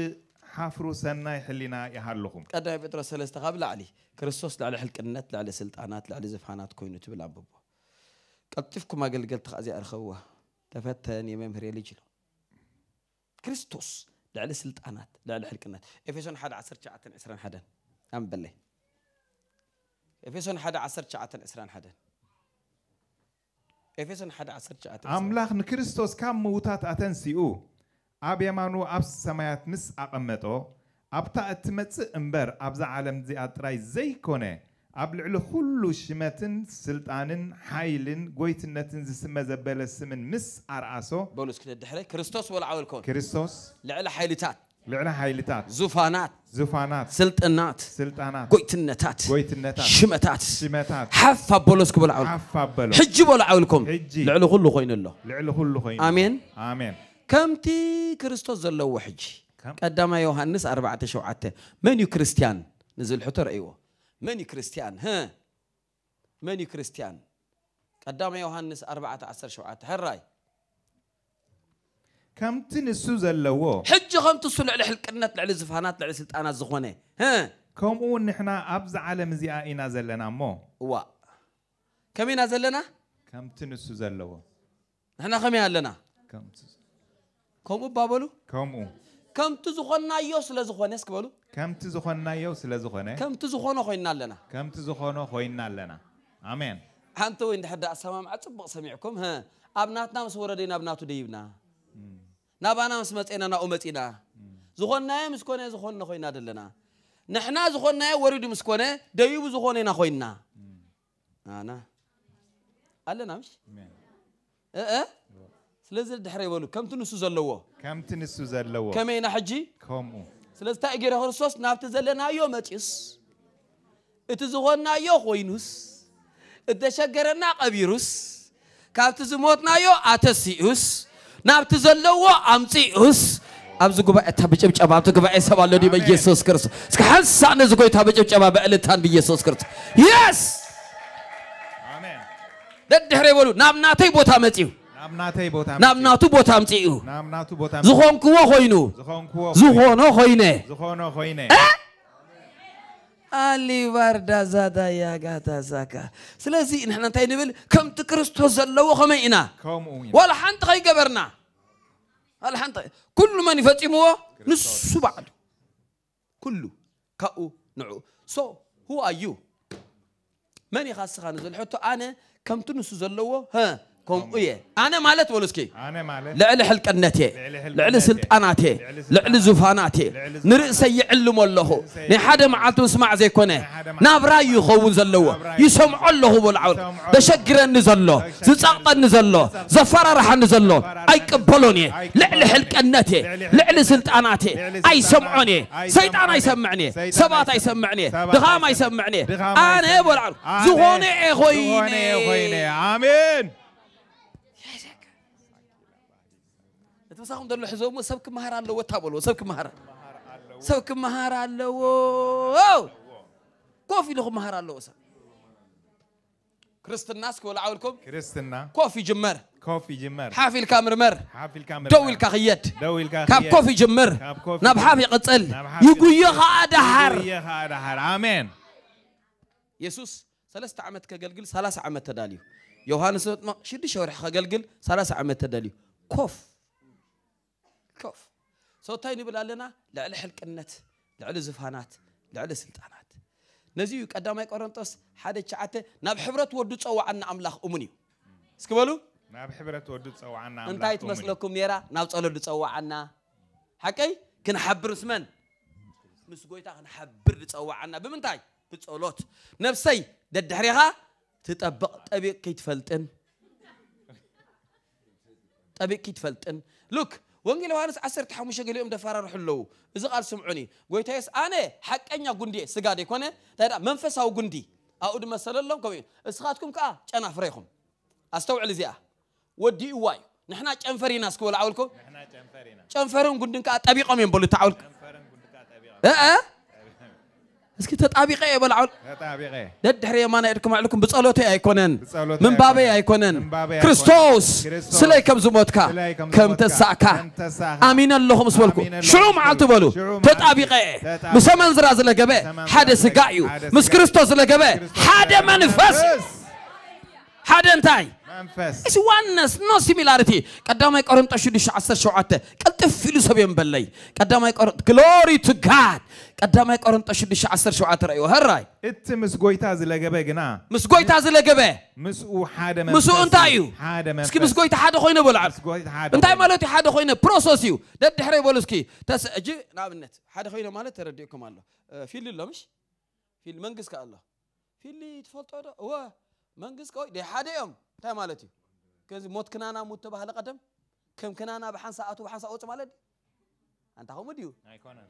ሓፍሩ ሰናይ ሕሊና ይሃለኹም ቀዳይ ጴጥሮስ ሰለስተ ካብ ላዕሊ ክርስቶስ ላዕሊ ሕልቅነት ላዕሊ ስልጣናት ላዕሊ ዝፋናት ኮይኑ ትብል ኣንብቦ ቀልጢፍኩ ማገልገል ትኽእዚኣ ረኸብዋ ተፈተን የመምህር የልጅ ኢሎ ክርስቶስ ልዕሊ ስልጣናት ልዕሊ ሕልቅነት ኤፌሶን 1 1921 ኣንበለይ ኤፌሶን 1 1921 ኤፌሶን 1 ኣምላኽ ንክርስቶስ ካብ ምውታት ኣተንሲኡ ኣብ የማኑ ኣብ ሰማያት ምስ ኣቐመጦ ኣብታ እትመፅእ እምበር ኣብዛ ዓለም እዚኣ ጥራይ ዘይኮነ عبل علو خلو شمتن سلطانن حايلن قويتنتن زي سمة زبالة سمن مس عرعاسو بولوس كنت دحري كريستوس ولا عاو الكون كريستوس لعلى حايلتات لعلى حايلتات زوفانات. زوفانات. سلطانات سلطانات قويتنتات قويتنتات شمتات شمتات حفا بولوس كبول عاو حفا بولوس حجي بول عاو الكون حجي لعلو خلو خوين الله لعلو خلو خوين آمين آمين كمتي كريستوس زلو وحجي كم قدام يوحنس أربعة شوعته من يو كريستيان نزل حتر أيوه من كريستيان ها من كريستيان قدام يوحنس 4 10 7 هراي ከምቲ ንሱ ዘለዎ ሕጂ ከምቲ እሱ ልዕሊ ሕልቅነት ልዕሊ ዝፋናት ልዕሊ ስልጣናት ዝኾነ ከምኡ ንሕና ኣብዚ ዓለም እዚኣ ኢና ዘለና እሞ እዋ ከመይ ኢና ዘለና ከምቲ ንሱ ዘለዎ ንሕና ከመይ ኣለና ከምኡ ባበሉ ከምኡ ከምቲ ዝኾናዮ ስለ ዝኾነ እስክ በሉ ከምቲ ዝኾናዮ ስለ ዝኾነ ከምቲ ዝኾነ ኮይና ኣለና ከምቲ ዝኾነ ኮይና ኣለና ኣሜን ሓንቲ ወይ እንድሕር ዳኣ ሰማምዓ ፅቡቕ ሰሚዕኩም ኣብ ናትና ምስ ወረደ ናብ ናቱ ደይብና ናባና ምስ መፅና ናብኡ መፂና ዝኾናየ ምስ ኮነ ዝኾነ ኮይና ደለና ንሕና ዝኾናየ ወሪዱ ምስ ኮነ ደይቡ ዝኾነና ኮይና ኣና ኣለና ምሽ ስለዚ ድሕረ ይበሉ ከምቲ ንሱ ዘለዎ ከምቲ ንሱ ዘለዎ ከመይ ሕጂ ከምኡ ስለዚ እንታይ ጌረ ክርስቶስ ናብቲ ዘለናዮ መፂስ እቲ ዝኾንናዮ ኮይኑስ እተሸገረና ቀቢሩስ ካብቲ ዝሞትናዮ ኣተሲኡስ ናብቲ ዘለዎ ኣምፂኡስ ኣብዚ ጉባኤ እታ ብጭብጨባ ኣብቲ ጉባኤ ሰብ ኣሎ ድዩ በኢየሱስ ክርስቶስ እስኪ ሓንሳእ ነዚ ጎይታ ብጭብጨባ በዕልታን ብኢየሱስ ክርስቶስ የስ ደድሕረ ይበሉ ናብ ናተይ ቦታ መፂኡ ናብ ናቱ ቦታ ኣምፅኡ ዝኮንክዎ ኮይኑ ዝኮኖ ኮይነ ኣሊባርዳ ዛዳ ያጋታ ዛካ ስለዚ ንሕና እንታይ ንብል ከምቲ ክርስቶስ ዘለዎ ከመይ ኢና ዋላ ሓንቲ ከይገበርና ዋላ ሓንቲ ኩሉ መን ይፈፂምዎ ንሱ ባዕሉ ኩሉ ካብኡ ንዑ ሶ ሁ ኣዩ መን ኢኻ ስኻ ንዝብል ሕቶ ኣነ ከምቲ ንሱ ዘለዎ كم إيه أنا مالت ولسكي أنا مالت لعل حلك النتي لعل أناتي لعل زفاناتي نرسى يعلم الله نحد مع تسمع زي كنا نبرأ يخون زلوا يسمع الله بالعور دشجر نزلوا نزل الله زفر رح الله أي قبلوني لعل حلك النتي لعل أناتي أي سمعني سيدنا يسمعني سبات يسمعني دغام يسمعني أنا بالعور زغوني إخويني آمين ምሳኹም ዘሎ ሕዞሞ ሰብ ክመሃር ኣለዎ እታ በልዎ ሰብ ክመሃር ሰብ ክመሃር ኣለዎ ኮፍ ኢሉ ክመሃር ኣለዎ ሰብ ክርስትናስ ክበልዓው ኢልኩም ክርስትና ኮፍ ይጅመር ኮፍ ይጅመር ሓፍ ኢልካ ምርመር ደው ኢልካ ክየድ ካብ ኮፍ ይጅምር ናብ ሓፍ ይቕፅል ይጉዮ ከዓ ዳሓር ኣሜን የሱስ ሰለስተ ዓመት ከገልግል 30 ዓመት ተዳልዩ ዮሃንስ መጥምቕ ሽዱሽ ወርሒ ከገልግል 30 ዓመት ተዳልዩ ኮፍ كف سوتاي نبل علينا لعل حلق النت لعل زفانات لعل سلطانات نزيو قداماي قرنطس حدا شعته ناب حبرت ودو عنا املاخ امني اسكبلوا ناب حبرت ودو عنا املاخ انتي تمسلكم نيرا ناب تصلو تصوعنا حقي كنحبر اسمن مس جويتا كنحبر تصوعنا بمنتاي بتصلوت نفسي ددحريها تطبق طبيق كيتفلطن طبيق كيتفلطن لوك ወንጌል ዮሐንስ 10 ሓሙሽተ ገሊኦም ደፋራር ሕለዉ እዚ ቃል ስምዑኒ ጎይታዬስ ኣነ ሓቀኛ ጉንዲ እየ ስጋ ደይኮነ እንታይ መንፈሳዊ ጉንዲ ኣብኡ ድመሰለሎም ከምኡ እስኻትኩም ከዓ ጨናፍረ ይኹም ኣስተውዕል እዚኣ ወዲኡዋ እዩ ንሕና ጨንፈር ኢና እስክበል ዓውልኩም ጨንፈርን ጉንድን ከዓ ጠቢቖም እዮም በሉ ተዓውልኩም اسكي تطابقي يبلعوا تطابقي ددحر يا مانا ادكم عليكم بصلوتي ايكونن من بابي ايكونن كريستوس سلاي كم زموتكا كم تساكا امين اللهم سبلكم شعو معال تبلو تطابقي مسمن زراز لغبه حد سقايو مس كريستوس لغبه حد منفس حد انتاي It's oneness, no similarity. إيش وانس نو سيميلاريتي قدامك قرنطش دش 10 شعته قلطف فيلو سبين بلاي قدامك قرنط ግሎሪ ቱ ጋድ ቀዳማይ ቆሮንጦስ 11 7 ራእዮ ሀራይ እቲ ምስ ጎይታ ዝለገበ ግና u ጎይታ ዝለገበ u ሓደ መንፈስ ምስኡ እንታይ እዩ ሓደ መንፈስ እስኪ ምስ ጎይታ ሓደ ኮይኑ በሉ እንታይ ማለት እዩ ሓደ ኮይኑ ፕሮሰስ እዩ ደድሕረ ይበሉ እስኪ ተሰእጂ ንኣብነት ሓደ ኮይኑ ማለት ተረዲእኩም ኣሎ ፊል ሎምሽ Fili መንግስት ka Allah. Fili ትፈልጦ ዶ እወ من قص قوي ده حدا يوم تاي مالتي كذي موت كنانا موت تبع هلا قدم كم كنانا بحنسة أتو بحنسة أوت مالتي أنت هم ديو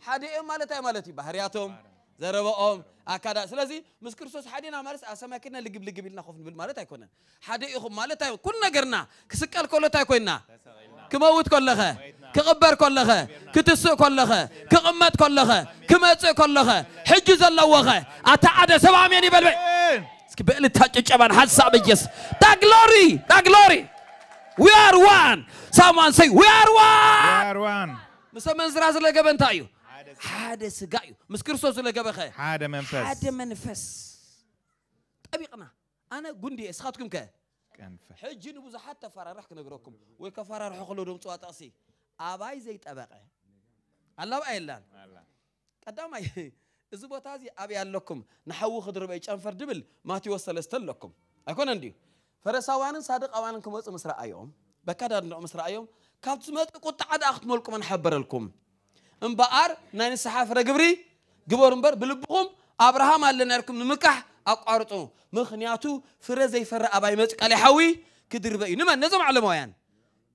حدا يوم مالتي مالتي بحرياتهم زربا أم أكاد سلازي مسكروس حدا يوم مارس أسمع كنا لقب لقب لنا خوفن بالمالتي كنا حدا يوم مالتي كنا جرنا كسكال كله تاي كنا كما ود كل لغة كغبر كل لغة كتسو كل لغة كغمت كل لغة كمتسو كل لغة حجز الله وغة أتعد سبعة مني بالبيت ask بقلت هاتشبان حساب yes that glory that glory we are one someone say we are one we are one مسمن زراز لجبن تايو حاد سجايو مس كرسوس لجبن خي حاد منفس حاد منفس أبيقنا أنا جندي إسخاتكم كه حجي نبوز حتى فرارح كنقرأكم وكفرارح خلودهم توات أصي أباي زيت أبقى الله إلا الله قدام እዚ ቦታ እዚ ኣበይ ኣለኩም ንሓዊ ክድርበይ ጨንፈር ድብል ማቴዎስ ሰለስተ ኣለኩም ኣይኮነ እንድዩ ፈሪሳውያንን ሳድቃውያንን ክመፁ ምስ ረኣዮም በካዳድንኦም ምስ ረኣዮም ካብቲ ዝመፁ ቁጣዓ ድኣ ክትመልኩም ንሓበረልኩም እምበኣር ናይ ንስሓ ፍረ ግብሪ ግበሩ እምበር ብልብኹም ኣብርሃም ኣለና ኢልኩም ንምካሕ ኣቋርጡ ምክንያቱ ፍረ ዘይፈረ ኣባይ መፅ ቃልሓዊ ክድርበ እዩ ንመን ነዞም ዓለማውያን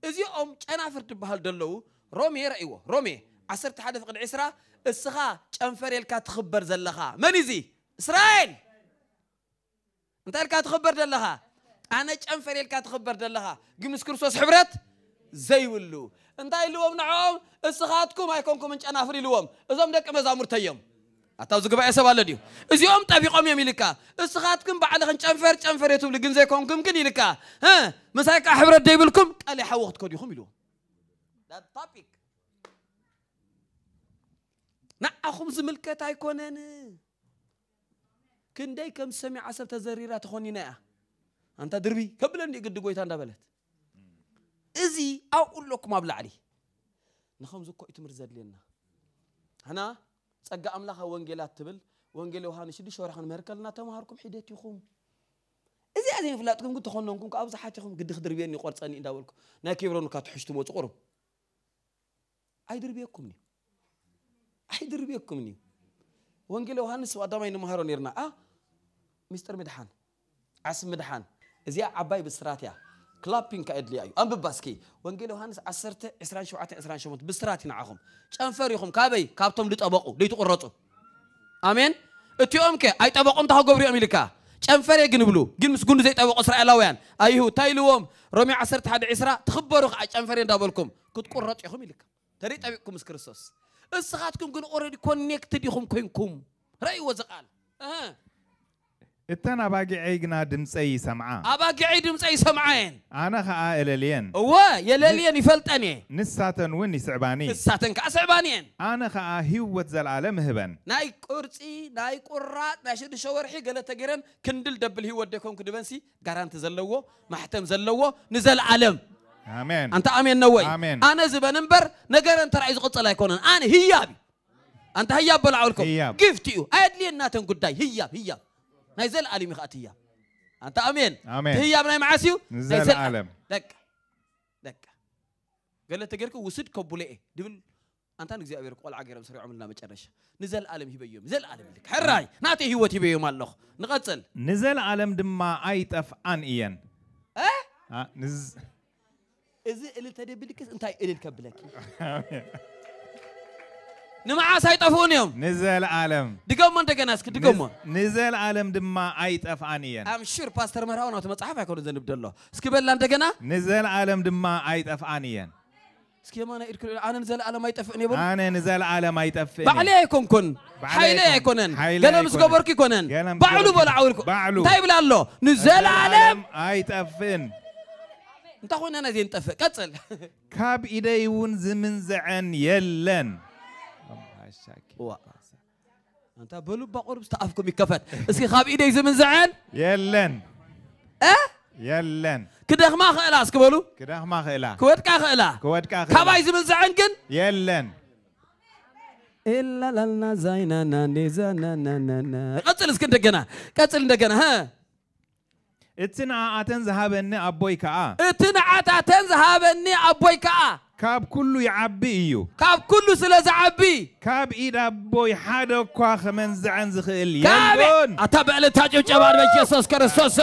እዚኦም ጨናፍር ትበሃል ደለዉ ሮሜ ረእይዎ ሮሜ 11 ፍቅድ 20 እስኻ ጨንፈር ኢልካ ትኽበር ዘለኻ መን እዚ እስራኤል እንታይ ኢልካ ትኽበር ዘለኻ ኣነ ጨንፈር ኢልካ ትኽበር ዘለኻ ግን ምስ ክርስቶስ ሕብረት ዘይብሉ እንታይ ኢልዎም ንዕኦም እስኻትኩም ኣይኮንኩምን ጨናፍር ኢልዎም እዞም ደቂ መዛሙርተዮም ኣታብ ዝግባኤ ሰብ ኣሎ ድዩ እዚኦም ጠቢቖም እዮም ኢልካ እስኻትኩም ባዕልኽን ጨንፈር ጨንፈር እየ ትብሉ ግን ዘይኮንኩም ግን ኢልካ ምሳይ ከዓ ሕብረት ደይብልኩም ቃል ሓወ ክትከዲኹም ኢልዎም ቶፒክ نعقم زملكت أيكونن كنداي كم سمع عسب تزريرة تخوني نا أنت دربي قبل أن يقد قويت عند بلد إزي أو أقول لكم أبلع لي نخم زكو إتمر زاد لنا هنا سجى أملاها وانجيلات تبل وانجيلو هاني شدي شو رح نمرك لنا تمهاركم حديث يخوم إزي أزين فلاتكم قد تخوننكم كأبز حاتكم قد خدربي أني قرصاني إن داولكم ناكي برونك هتحشتم وتقرب أي دربي نيم أحيدرب يكمني وانجيل يوهانس وادام اينو مهارو نيرنا اه مستر مدحان عس مدحان ازيا عباي بسراتيا كلابين كايد لي ام بباسكي وانجيل يوهانس عسرت اسران شوعات اسران شوموت بسراتي نعاهم شانفر يخم كابي كابتم دي طبقو دي تقرطو امين اتي امك اي طبقو انتهو قبري اميلكا شانفر يجن بلو جن مسكون زي طبقو اسرائيلاويان ايهو تايلوهم رومي عسرت حد عسرا تخبرو شانفر يندابلكم كتقرطو يخم اميلكا تريد ابيكم اسكرسوس እስኻትኩም ግን ኦልሬዲ ኮኔክትድ ኢኹም ኮይንኩም ረእይዎ ዝቓል እተን ኣባጊዐይ ግና ድምፀይ ይሰምዓ ኣባጊዐይ ድምፀይ ይሰምዓየን ኣነ ከዓ እለልየን እወ የለልየን ይፈልጠን እየ ንሳተን እውን ይስዕባኒ ንሳተን ከዓ ስዕባኒ እየን ኣነ ከዓ ህይወት ዘለኣለም እህበን ናይ ቁርፂ ናይ ቁራጥ ናይ ሽዱሽተ ወርሒ ገለ ተገይረን ክንድል ደብል ህይወት ደይኮንኩ ድበንሲ ጋራንቲ ዘለዎ ማሕተም ዘለዎ ንዘለዓለም آمين أنت آمين نوي آمين أنا زب نمبر نجار أنت رأي زقط الله يكون أنا هيابي أنت هياب بلعولكم هياب جفت يو أدلي الناتن قداي هياب هياب نزل علي مخات هياب أنت آمين آمين هياب نايم عاسيو نزل عالم دك دك قال له تجرك وسد كبولي دبل أنت أنا زي أبيرك ولا عجرا بسرعة عملنا متشرش نزل عالم هي بيوم. نزل عالم لك حراي ناتي هو تبي يوم الله نغتسل نزل عالم دم ما أيتف عن إيان أه, آه، نز እዚ እልልተ ደብልክስ እንታይ እልል ከብለኪ ንመዓስ ኣይጠፍኡን እዮም ንዘለዓለም ድገሞ እንደገና እስኪ ድገሞ ንዘለዓለም ድማ ኣይጠፍኣን እየን ኣም ሹር ፓስተር መርሃው ናቱ መፅሓፍ ኣይኮኑ ዘንብ ደሎ እስኪ በላ እንደገና ንዘለዓለም ድማ ኣይጠፍኣን እየን እስኪ የማና ኢድ ክልል ኣነ ንዘለዓለም ኣይጠፍእን የበሉ ኣነ ንዘለዓለም ኣይጠፍእን ባዕለ ኣይኮንኩን ሓይለ ኣይኮነን ገለ ምስ ገበርኩ ይኮነን ባዕሉ በሎ ዓውልኩ እንታይ ይብላ ኣሎ ንዘለዓለም ኣይጠፍእን انت خونا انا زين طف قتل كاب ايديون زمن زعن يلن وا انت بلو بقرب استعفكم يكفت اسكي خاب ايدي زمن زعن يلن اه يلن كده ما خلاص كبلو كده ما خلاص كود كا خلاص كود كا خلاص كاب ايدي زمن زعن كن يلن إلا لنا زينا نانا زينا نانا قتل اسكندر جنا قتل اسكندر ها እትንዓዓተን ذهبني ኣቦይ ከዓ እቲ ንዓታተን ዝሃበኒ ኣቦይ ከዓ ካብ ኩሉ ይዓቢ እዩ ካብ ኩሉ ስለ ዝዓቢ ካብ ኢድ ኣቦይ ሓደ እኳ ክመንዝዐን ዝኽእል የለን ኣታ በዕልታ ጭብጨባ ንበኢየሱስ كرسوس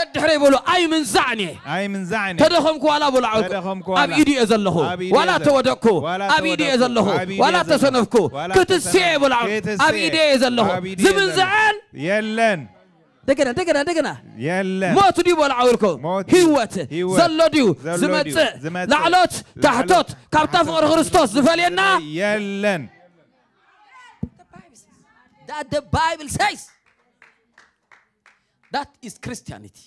ندحري بولو أي من زعني أي من زعني تدخمك ولا أب إيدي أزله ولا تودكو إيدي أزله ولا تسنفكو كتسيب أب إيدي أزله زمن زعن يلن دقنا دقنا دقنا يلا ما تدي ولا عاولكم هيوت زلوديو زمت لعلوت تحتوت كابتن خرستوس زفلينا يلا That the Bible says. That is Christianity.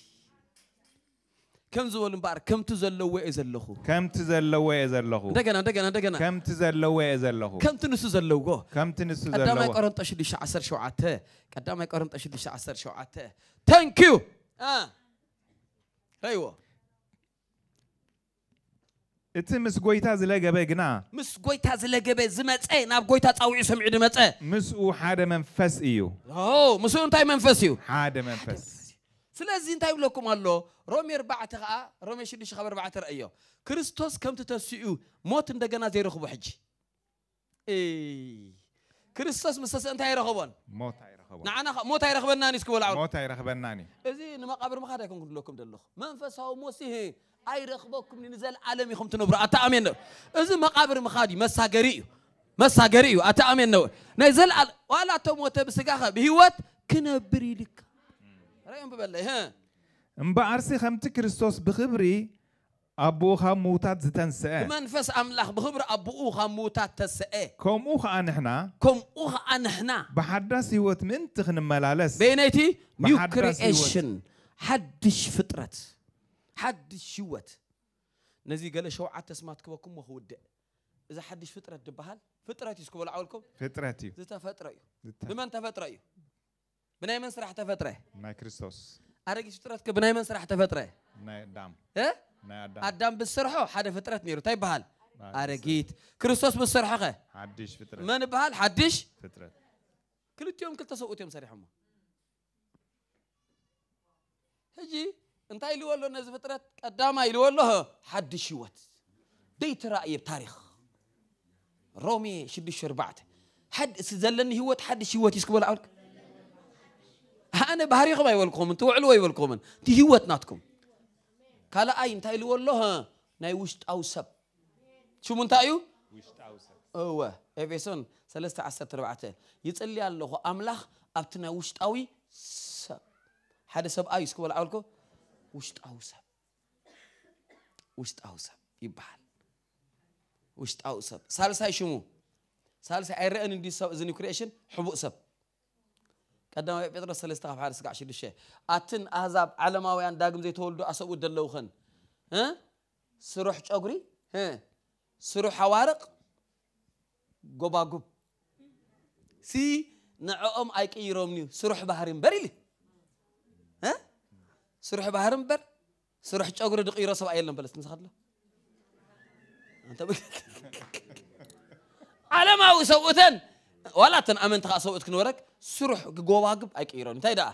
كم زول مبار كم تزلوا يزلخو كم تزلوا يزلخو دغنا دغنا دغنا كم تزلوا يزلخو كم تنسو زلوغو كم تنسو زلوغو قدامي قرنطش ليش 10 شعاته قدامي قرنطش ليش 10 شعاته ثانك يو اه ايوه እቲ ምስ ጎይታ ዝለገበ ግና ምስ ጎይታ ዝለገበ ዝመፀ ናብ ጎይታ ፃውዒ ሰምዒ ድመፀ ምስኡ ሓደ መንፈስ እዩ ምስኡ أنتي منفس إيو ሓደ منفس ስለዚ እንታይ ይብለኩም ኣሎ ሮሜ 4 ከዓ ሮሜ 6 ካብ 4 ረአዮ ክርስቶስ ከምቲ ተስኡ ሞት እንደገና ዘይረኽቦ ሕጂ ክርስቶስ ምስ ተስእ እንታይ ኣይረኸቦን ንዓና ሞት ኣይረኽበናኒ እስክበልዓሞት ኣይረኽበናኒ እዚ ንመቃብር ምኻድ ኣይኮንኩ ድለኩም ዘለኹ መንፈሳዊ ሞሲህ ኣይረኽበኩም ንዘለዓለም ኢኹም ትነብሩ ኣተኣሜን ነበር እዚ መቃብር ምኻድ እዩ መሳገሪ እዩ መሳገሪ እዩ ኣተኣሜን ነበር ናይ ዘለዓለ ዋላ እቶ ሞተ ብስጋኸ ብሂወት ክነብር ይልካ እምበኣር ሲ ከምቲ ክርስቶስ ብክብሪ ኣቦኡ ካብ ምውታት ዝተንስአ ብመንፈስ ኣምላኽ ብክብሪ ኣቦኡ ካብ ምውታት ተስአ ከምኡ ከዓ ንሕና ከምኡ ከዓ ንሕና ብሓዳስ ሂወት ምእንቲ ክንመላለስ በይነይቲ ኒው ክሪኤሽን ሓድሽ ፍጥረት ሓድሽ ሂወት ነዚ ገለ ሸውዓተ ስማት ክበኩም ሞ ክውድእ እዚ ሓድሽ ፍጥረት ድበሃል ፍጥረት እዩ ዝክበሉ ዓወልኩም ፍጥረት እዩ ዝተፈጥረ እዩ ብመን ተፈጥረ እዩ بنايمن سرح حتى فتره ناي كريستوس أرجع شترت كبنايمن سرح حتى فتره ناي دام إيه ناي دام أدم بالسرحه حد فترة نيرو طيب بحال أرجيت كريستوس بالسرحه حدش فترة من بحال حدش فترة كل يوم كل تسوق يوم سرح ما هجي انت يلو له نز فترة قدامه يلو له حدش يوت ديت رأي بتاريخ رومي شدش أربعة حد سزلني هوت حدش هوت يسكبل عقلك انا بهاري خبا يولكم انتو علو يولكم انت هيوت ناتكم قال اي انت يلو الله ناي وشت او سب شو من تايو وشت او سب هو افيسون 3 10 4 يصلي الله املاح ابتنا وشت اوي سب حدا سب اي سكو ولا اولكو وشت او سب وشت او سب يبحال وشت او سب سالسا شمو سالسا اي رن دي سب زني كريشن حبو سب ቀዳማይ ጴጥሮስ 3 ካብ 1 ስጋዕ 6 ኣትን ኣህዛብ ዓለማውያን ዳግም ዘይተወልዱ ኣሰብኡ ደለውኸን ስሩሕ ጨጉሪ ስሩሕ ኣዋርቕ ጎባጉብ ሲ ንዕኦም ኣይቀይሮምኒ እዩ ስሩሕ ባህሪ እምበር ኢሉ ስሩሕ ባህሪ እምበር ስሩሕ ጨጉሪ ድቕይሮ ሰብኣ የለን በለስ ንስኻ ድሎ ዓለማዊ ሰብኡተን ዋላተን ኣመንቲ ከዓ ሰብኡት ክንበረክ ስሩሕ ጎባግብ ኣይቀይሮን እንታይ ደኣ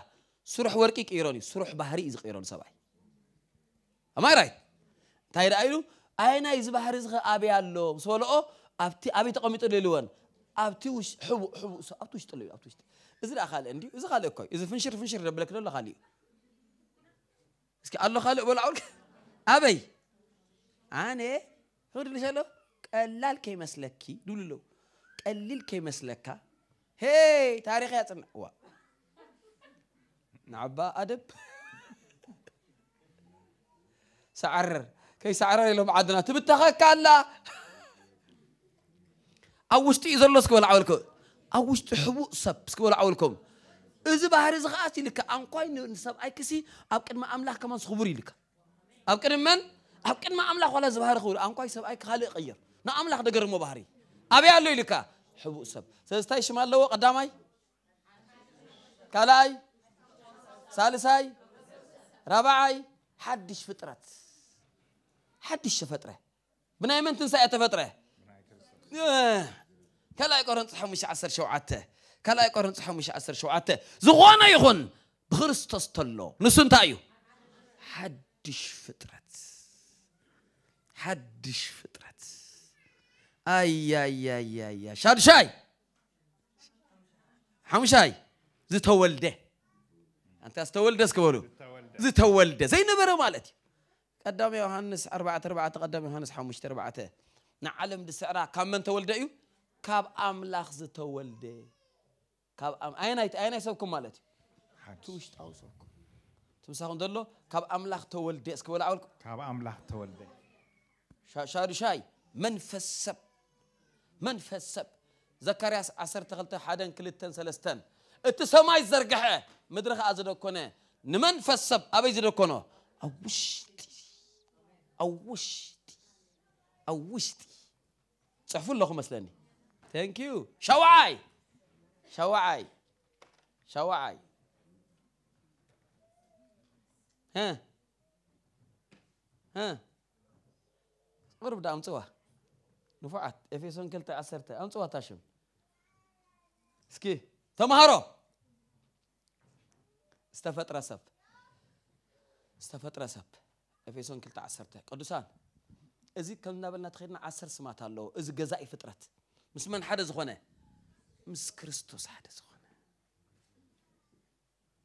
ስሩሕ ወርቂ ቀይሮን እዩ ስሩሕ ባህሪ እዩ ዝቀይሮን ሰብኣይ ኣማይ ራይት እንታይ ደኣ ኢሉ ኣይ ናይ እዚ ባህሪ እዚ ኣበይ ኣሎ ሰበልኦ ኣብቲ ኣበይ ተቐሚጡ ደልይዎን ኣብቲ ሕቡእ ሕቡእ ኣብቲ ውሽጢ ኣሎ እዩ ኣብቲ ውሽጢ እዚ ደኣ ካልእ እንዲዩ እዚ ካልእ እኮ እዩ እዚ ፍንሽር ፍንሽር ደብለክ ደሎ ካልእ እዩ እስኪ ኣሎ ካልእ በልዓውል ኣበይ ኣነ ሕድልሽ ኣሎ ቀላል ከይመስለኪ ድብሉ ኣለዉ قليل كي مسلكا هاي تاريخ يا وا نعبا أدب سعر كي سعر لهم عدنا تبتخا كلا أوشتي إذا الله سكبر عولك أوشتي حبو سب سكبر عولكم إذا بحر زغاتي لك أنقاي نسب أي كسي أبكر ما أملاه كمان صبوري لك أبكر من أبكر ما أملاه ولا زبهر خور أنقاي سب أي خالق غير نأملاه دقر مبهري أبي على لك حبو سب سيستاي شمال لو قداماي كالاي سالساي رابعاي حدش فترة حدش فترة بناي من تنسى تفطرة كالاي قرن صحو مش عسر شوعته كالاي قرن صحو مش عسر شوعته زغوانا يخون بخرستوس تلو نسون تايو حدش فترة حدش فترة ኣይ ሻድሻይ ሓሙሻይ ዝተወልደ ኣንታ ዝተወልደስ ክበሉ ዝተወልደ ዘይነበረ ማለት እዩ ቀዳመ ዮሃንስ 44 ቀዳመ ዮሃንስ 54 ንዓለም ድስዕራ ካብ መን ተወልደ እዩ ካብ ኣምላኽ ዝተወልደ ካብ ኣይናይ ኣይናይ ሰብኩም ማለት እዩ እቲ ውሽጣዊ ሰብኩም ትምሳኹም ዘሎ ካብ ኣምላኽ ተወልደ እስክበላ ዓውልኩም ካብ ኣምላኽ ተወልደ ሻዱሻይ መንፈስ ሰብ منفس سب زكرياس عسر تغلط حدا كلتن سلستن انت سماي زرقحة مدرخ أزده كنا نمنفس سب أبي زده كنا أوشتي أوشتي أوشتي تحفو الله مثلاني Thank you شوعي شوعي شوعي ها ها غرب دام سواه نفعت افيسون كلتا اسرت انصو اتاشم اسكي تمهارو استفطر سب استفطر سب افيسون كلتا اسرت قدسان ازي كلنا بلنا تخيلنا عسر سمات الله ازي غزاي فطرت مس من حدا زخونه مس كريستوس حدا زخونه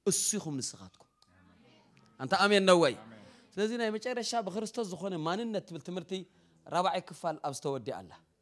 اسيخم نسغاتكم انت امين نوي سلازينا يمشي رشا بخريستوس زخونه ما ننت بالتمرتي ربع كفال أبستو ودي الله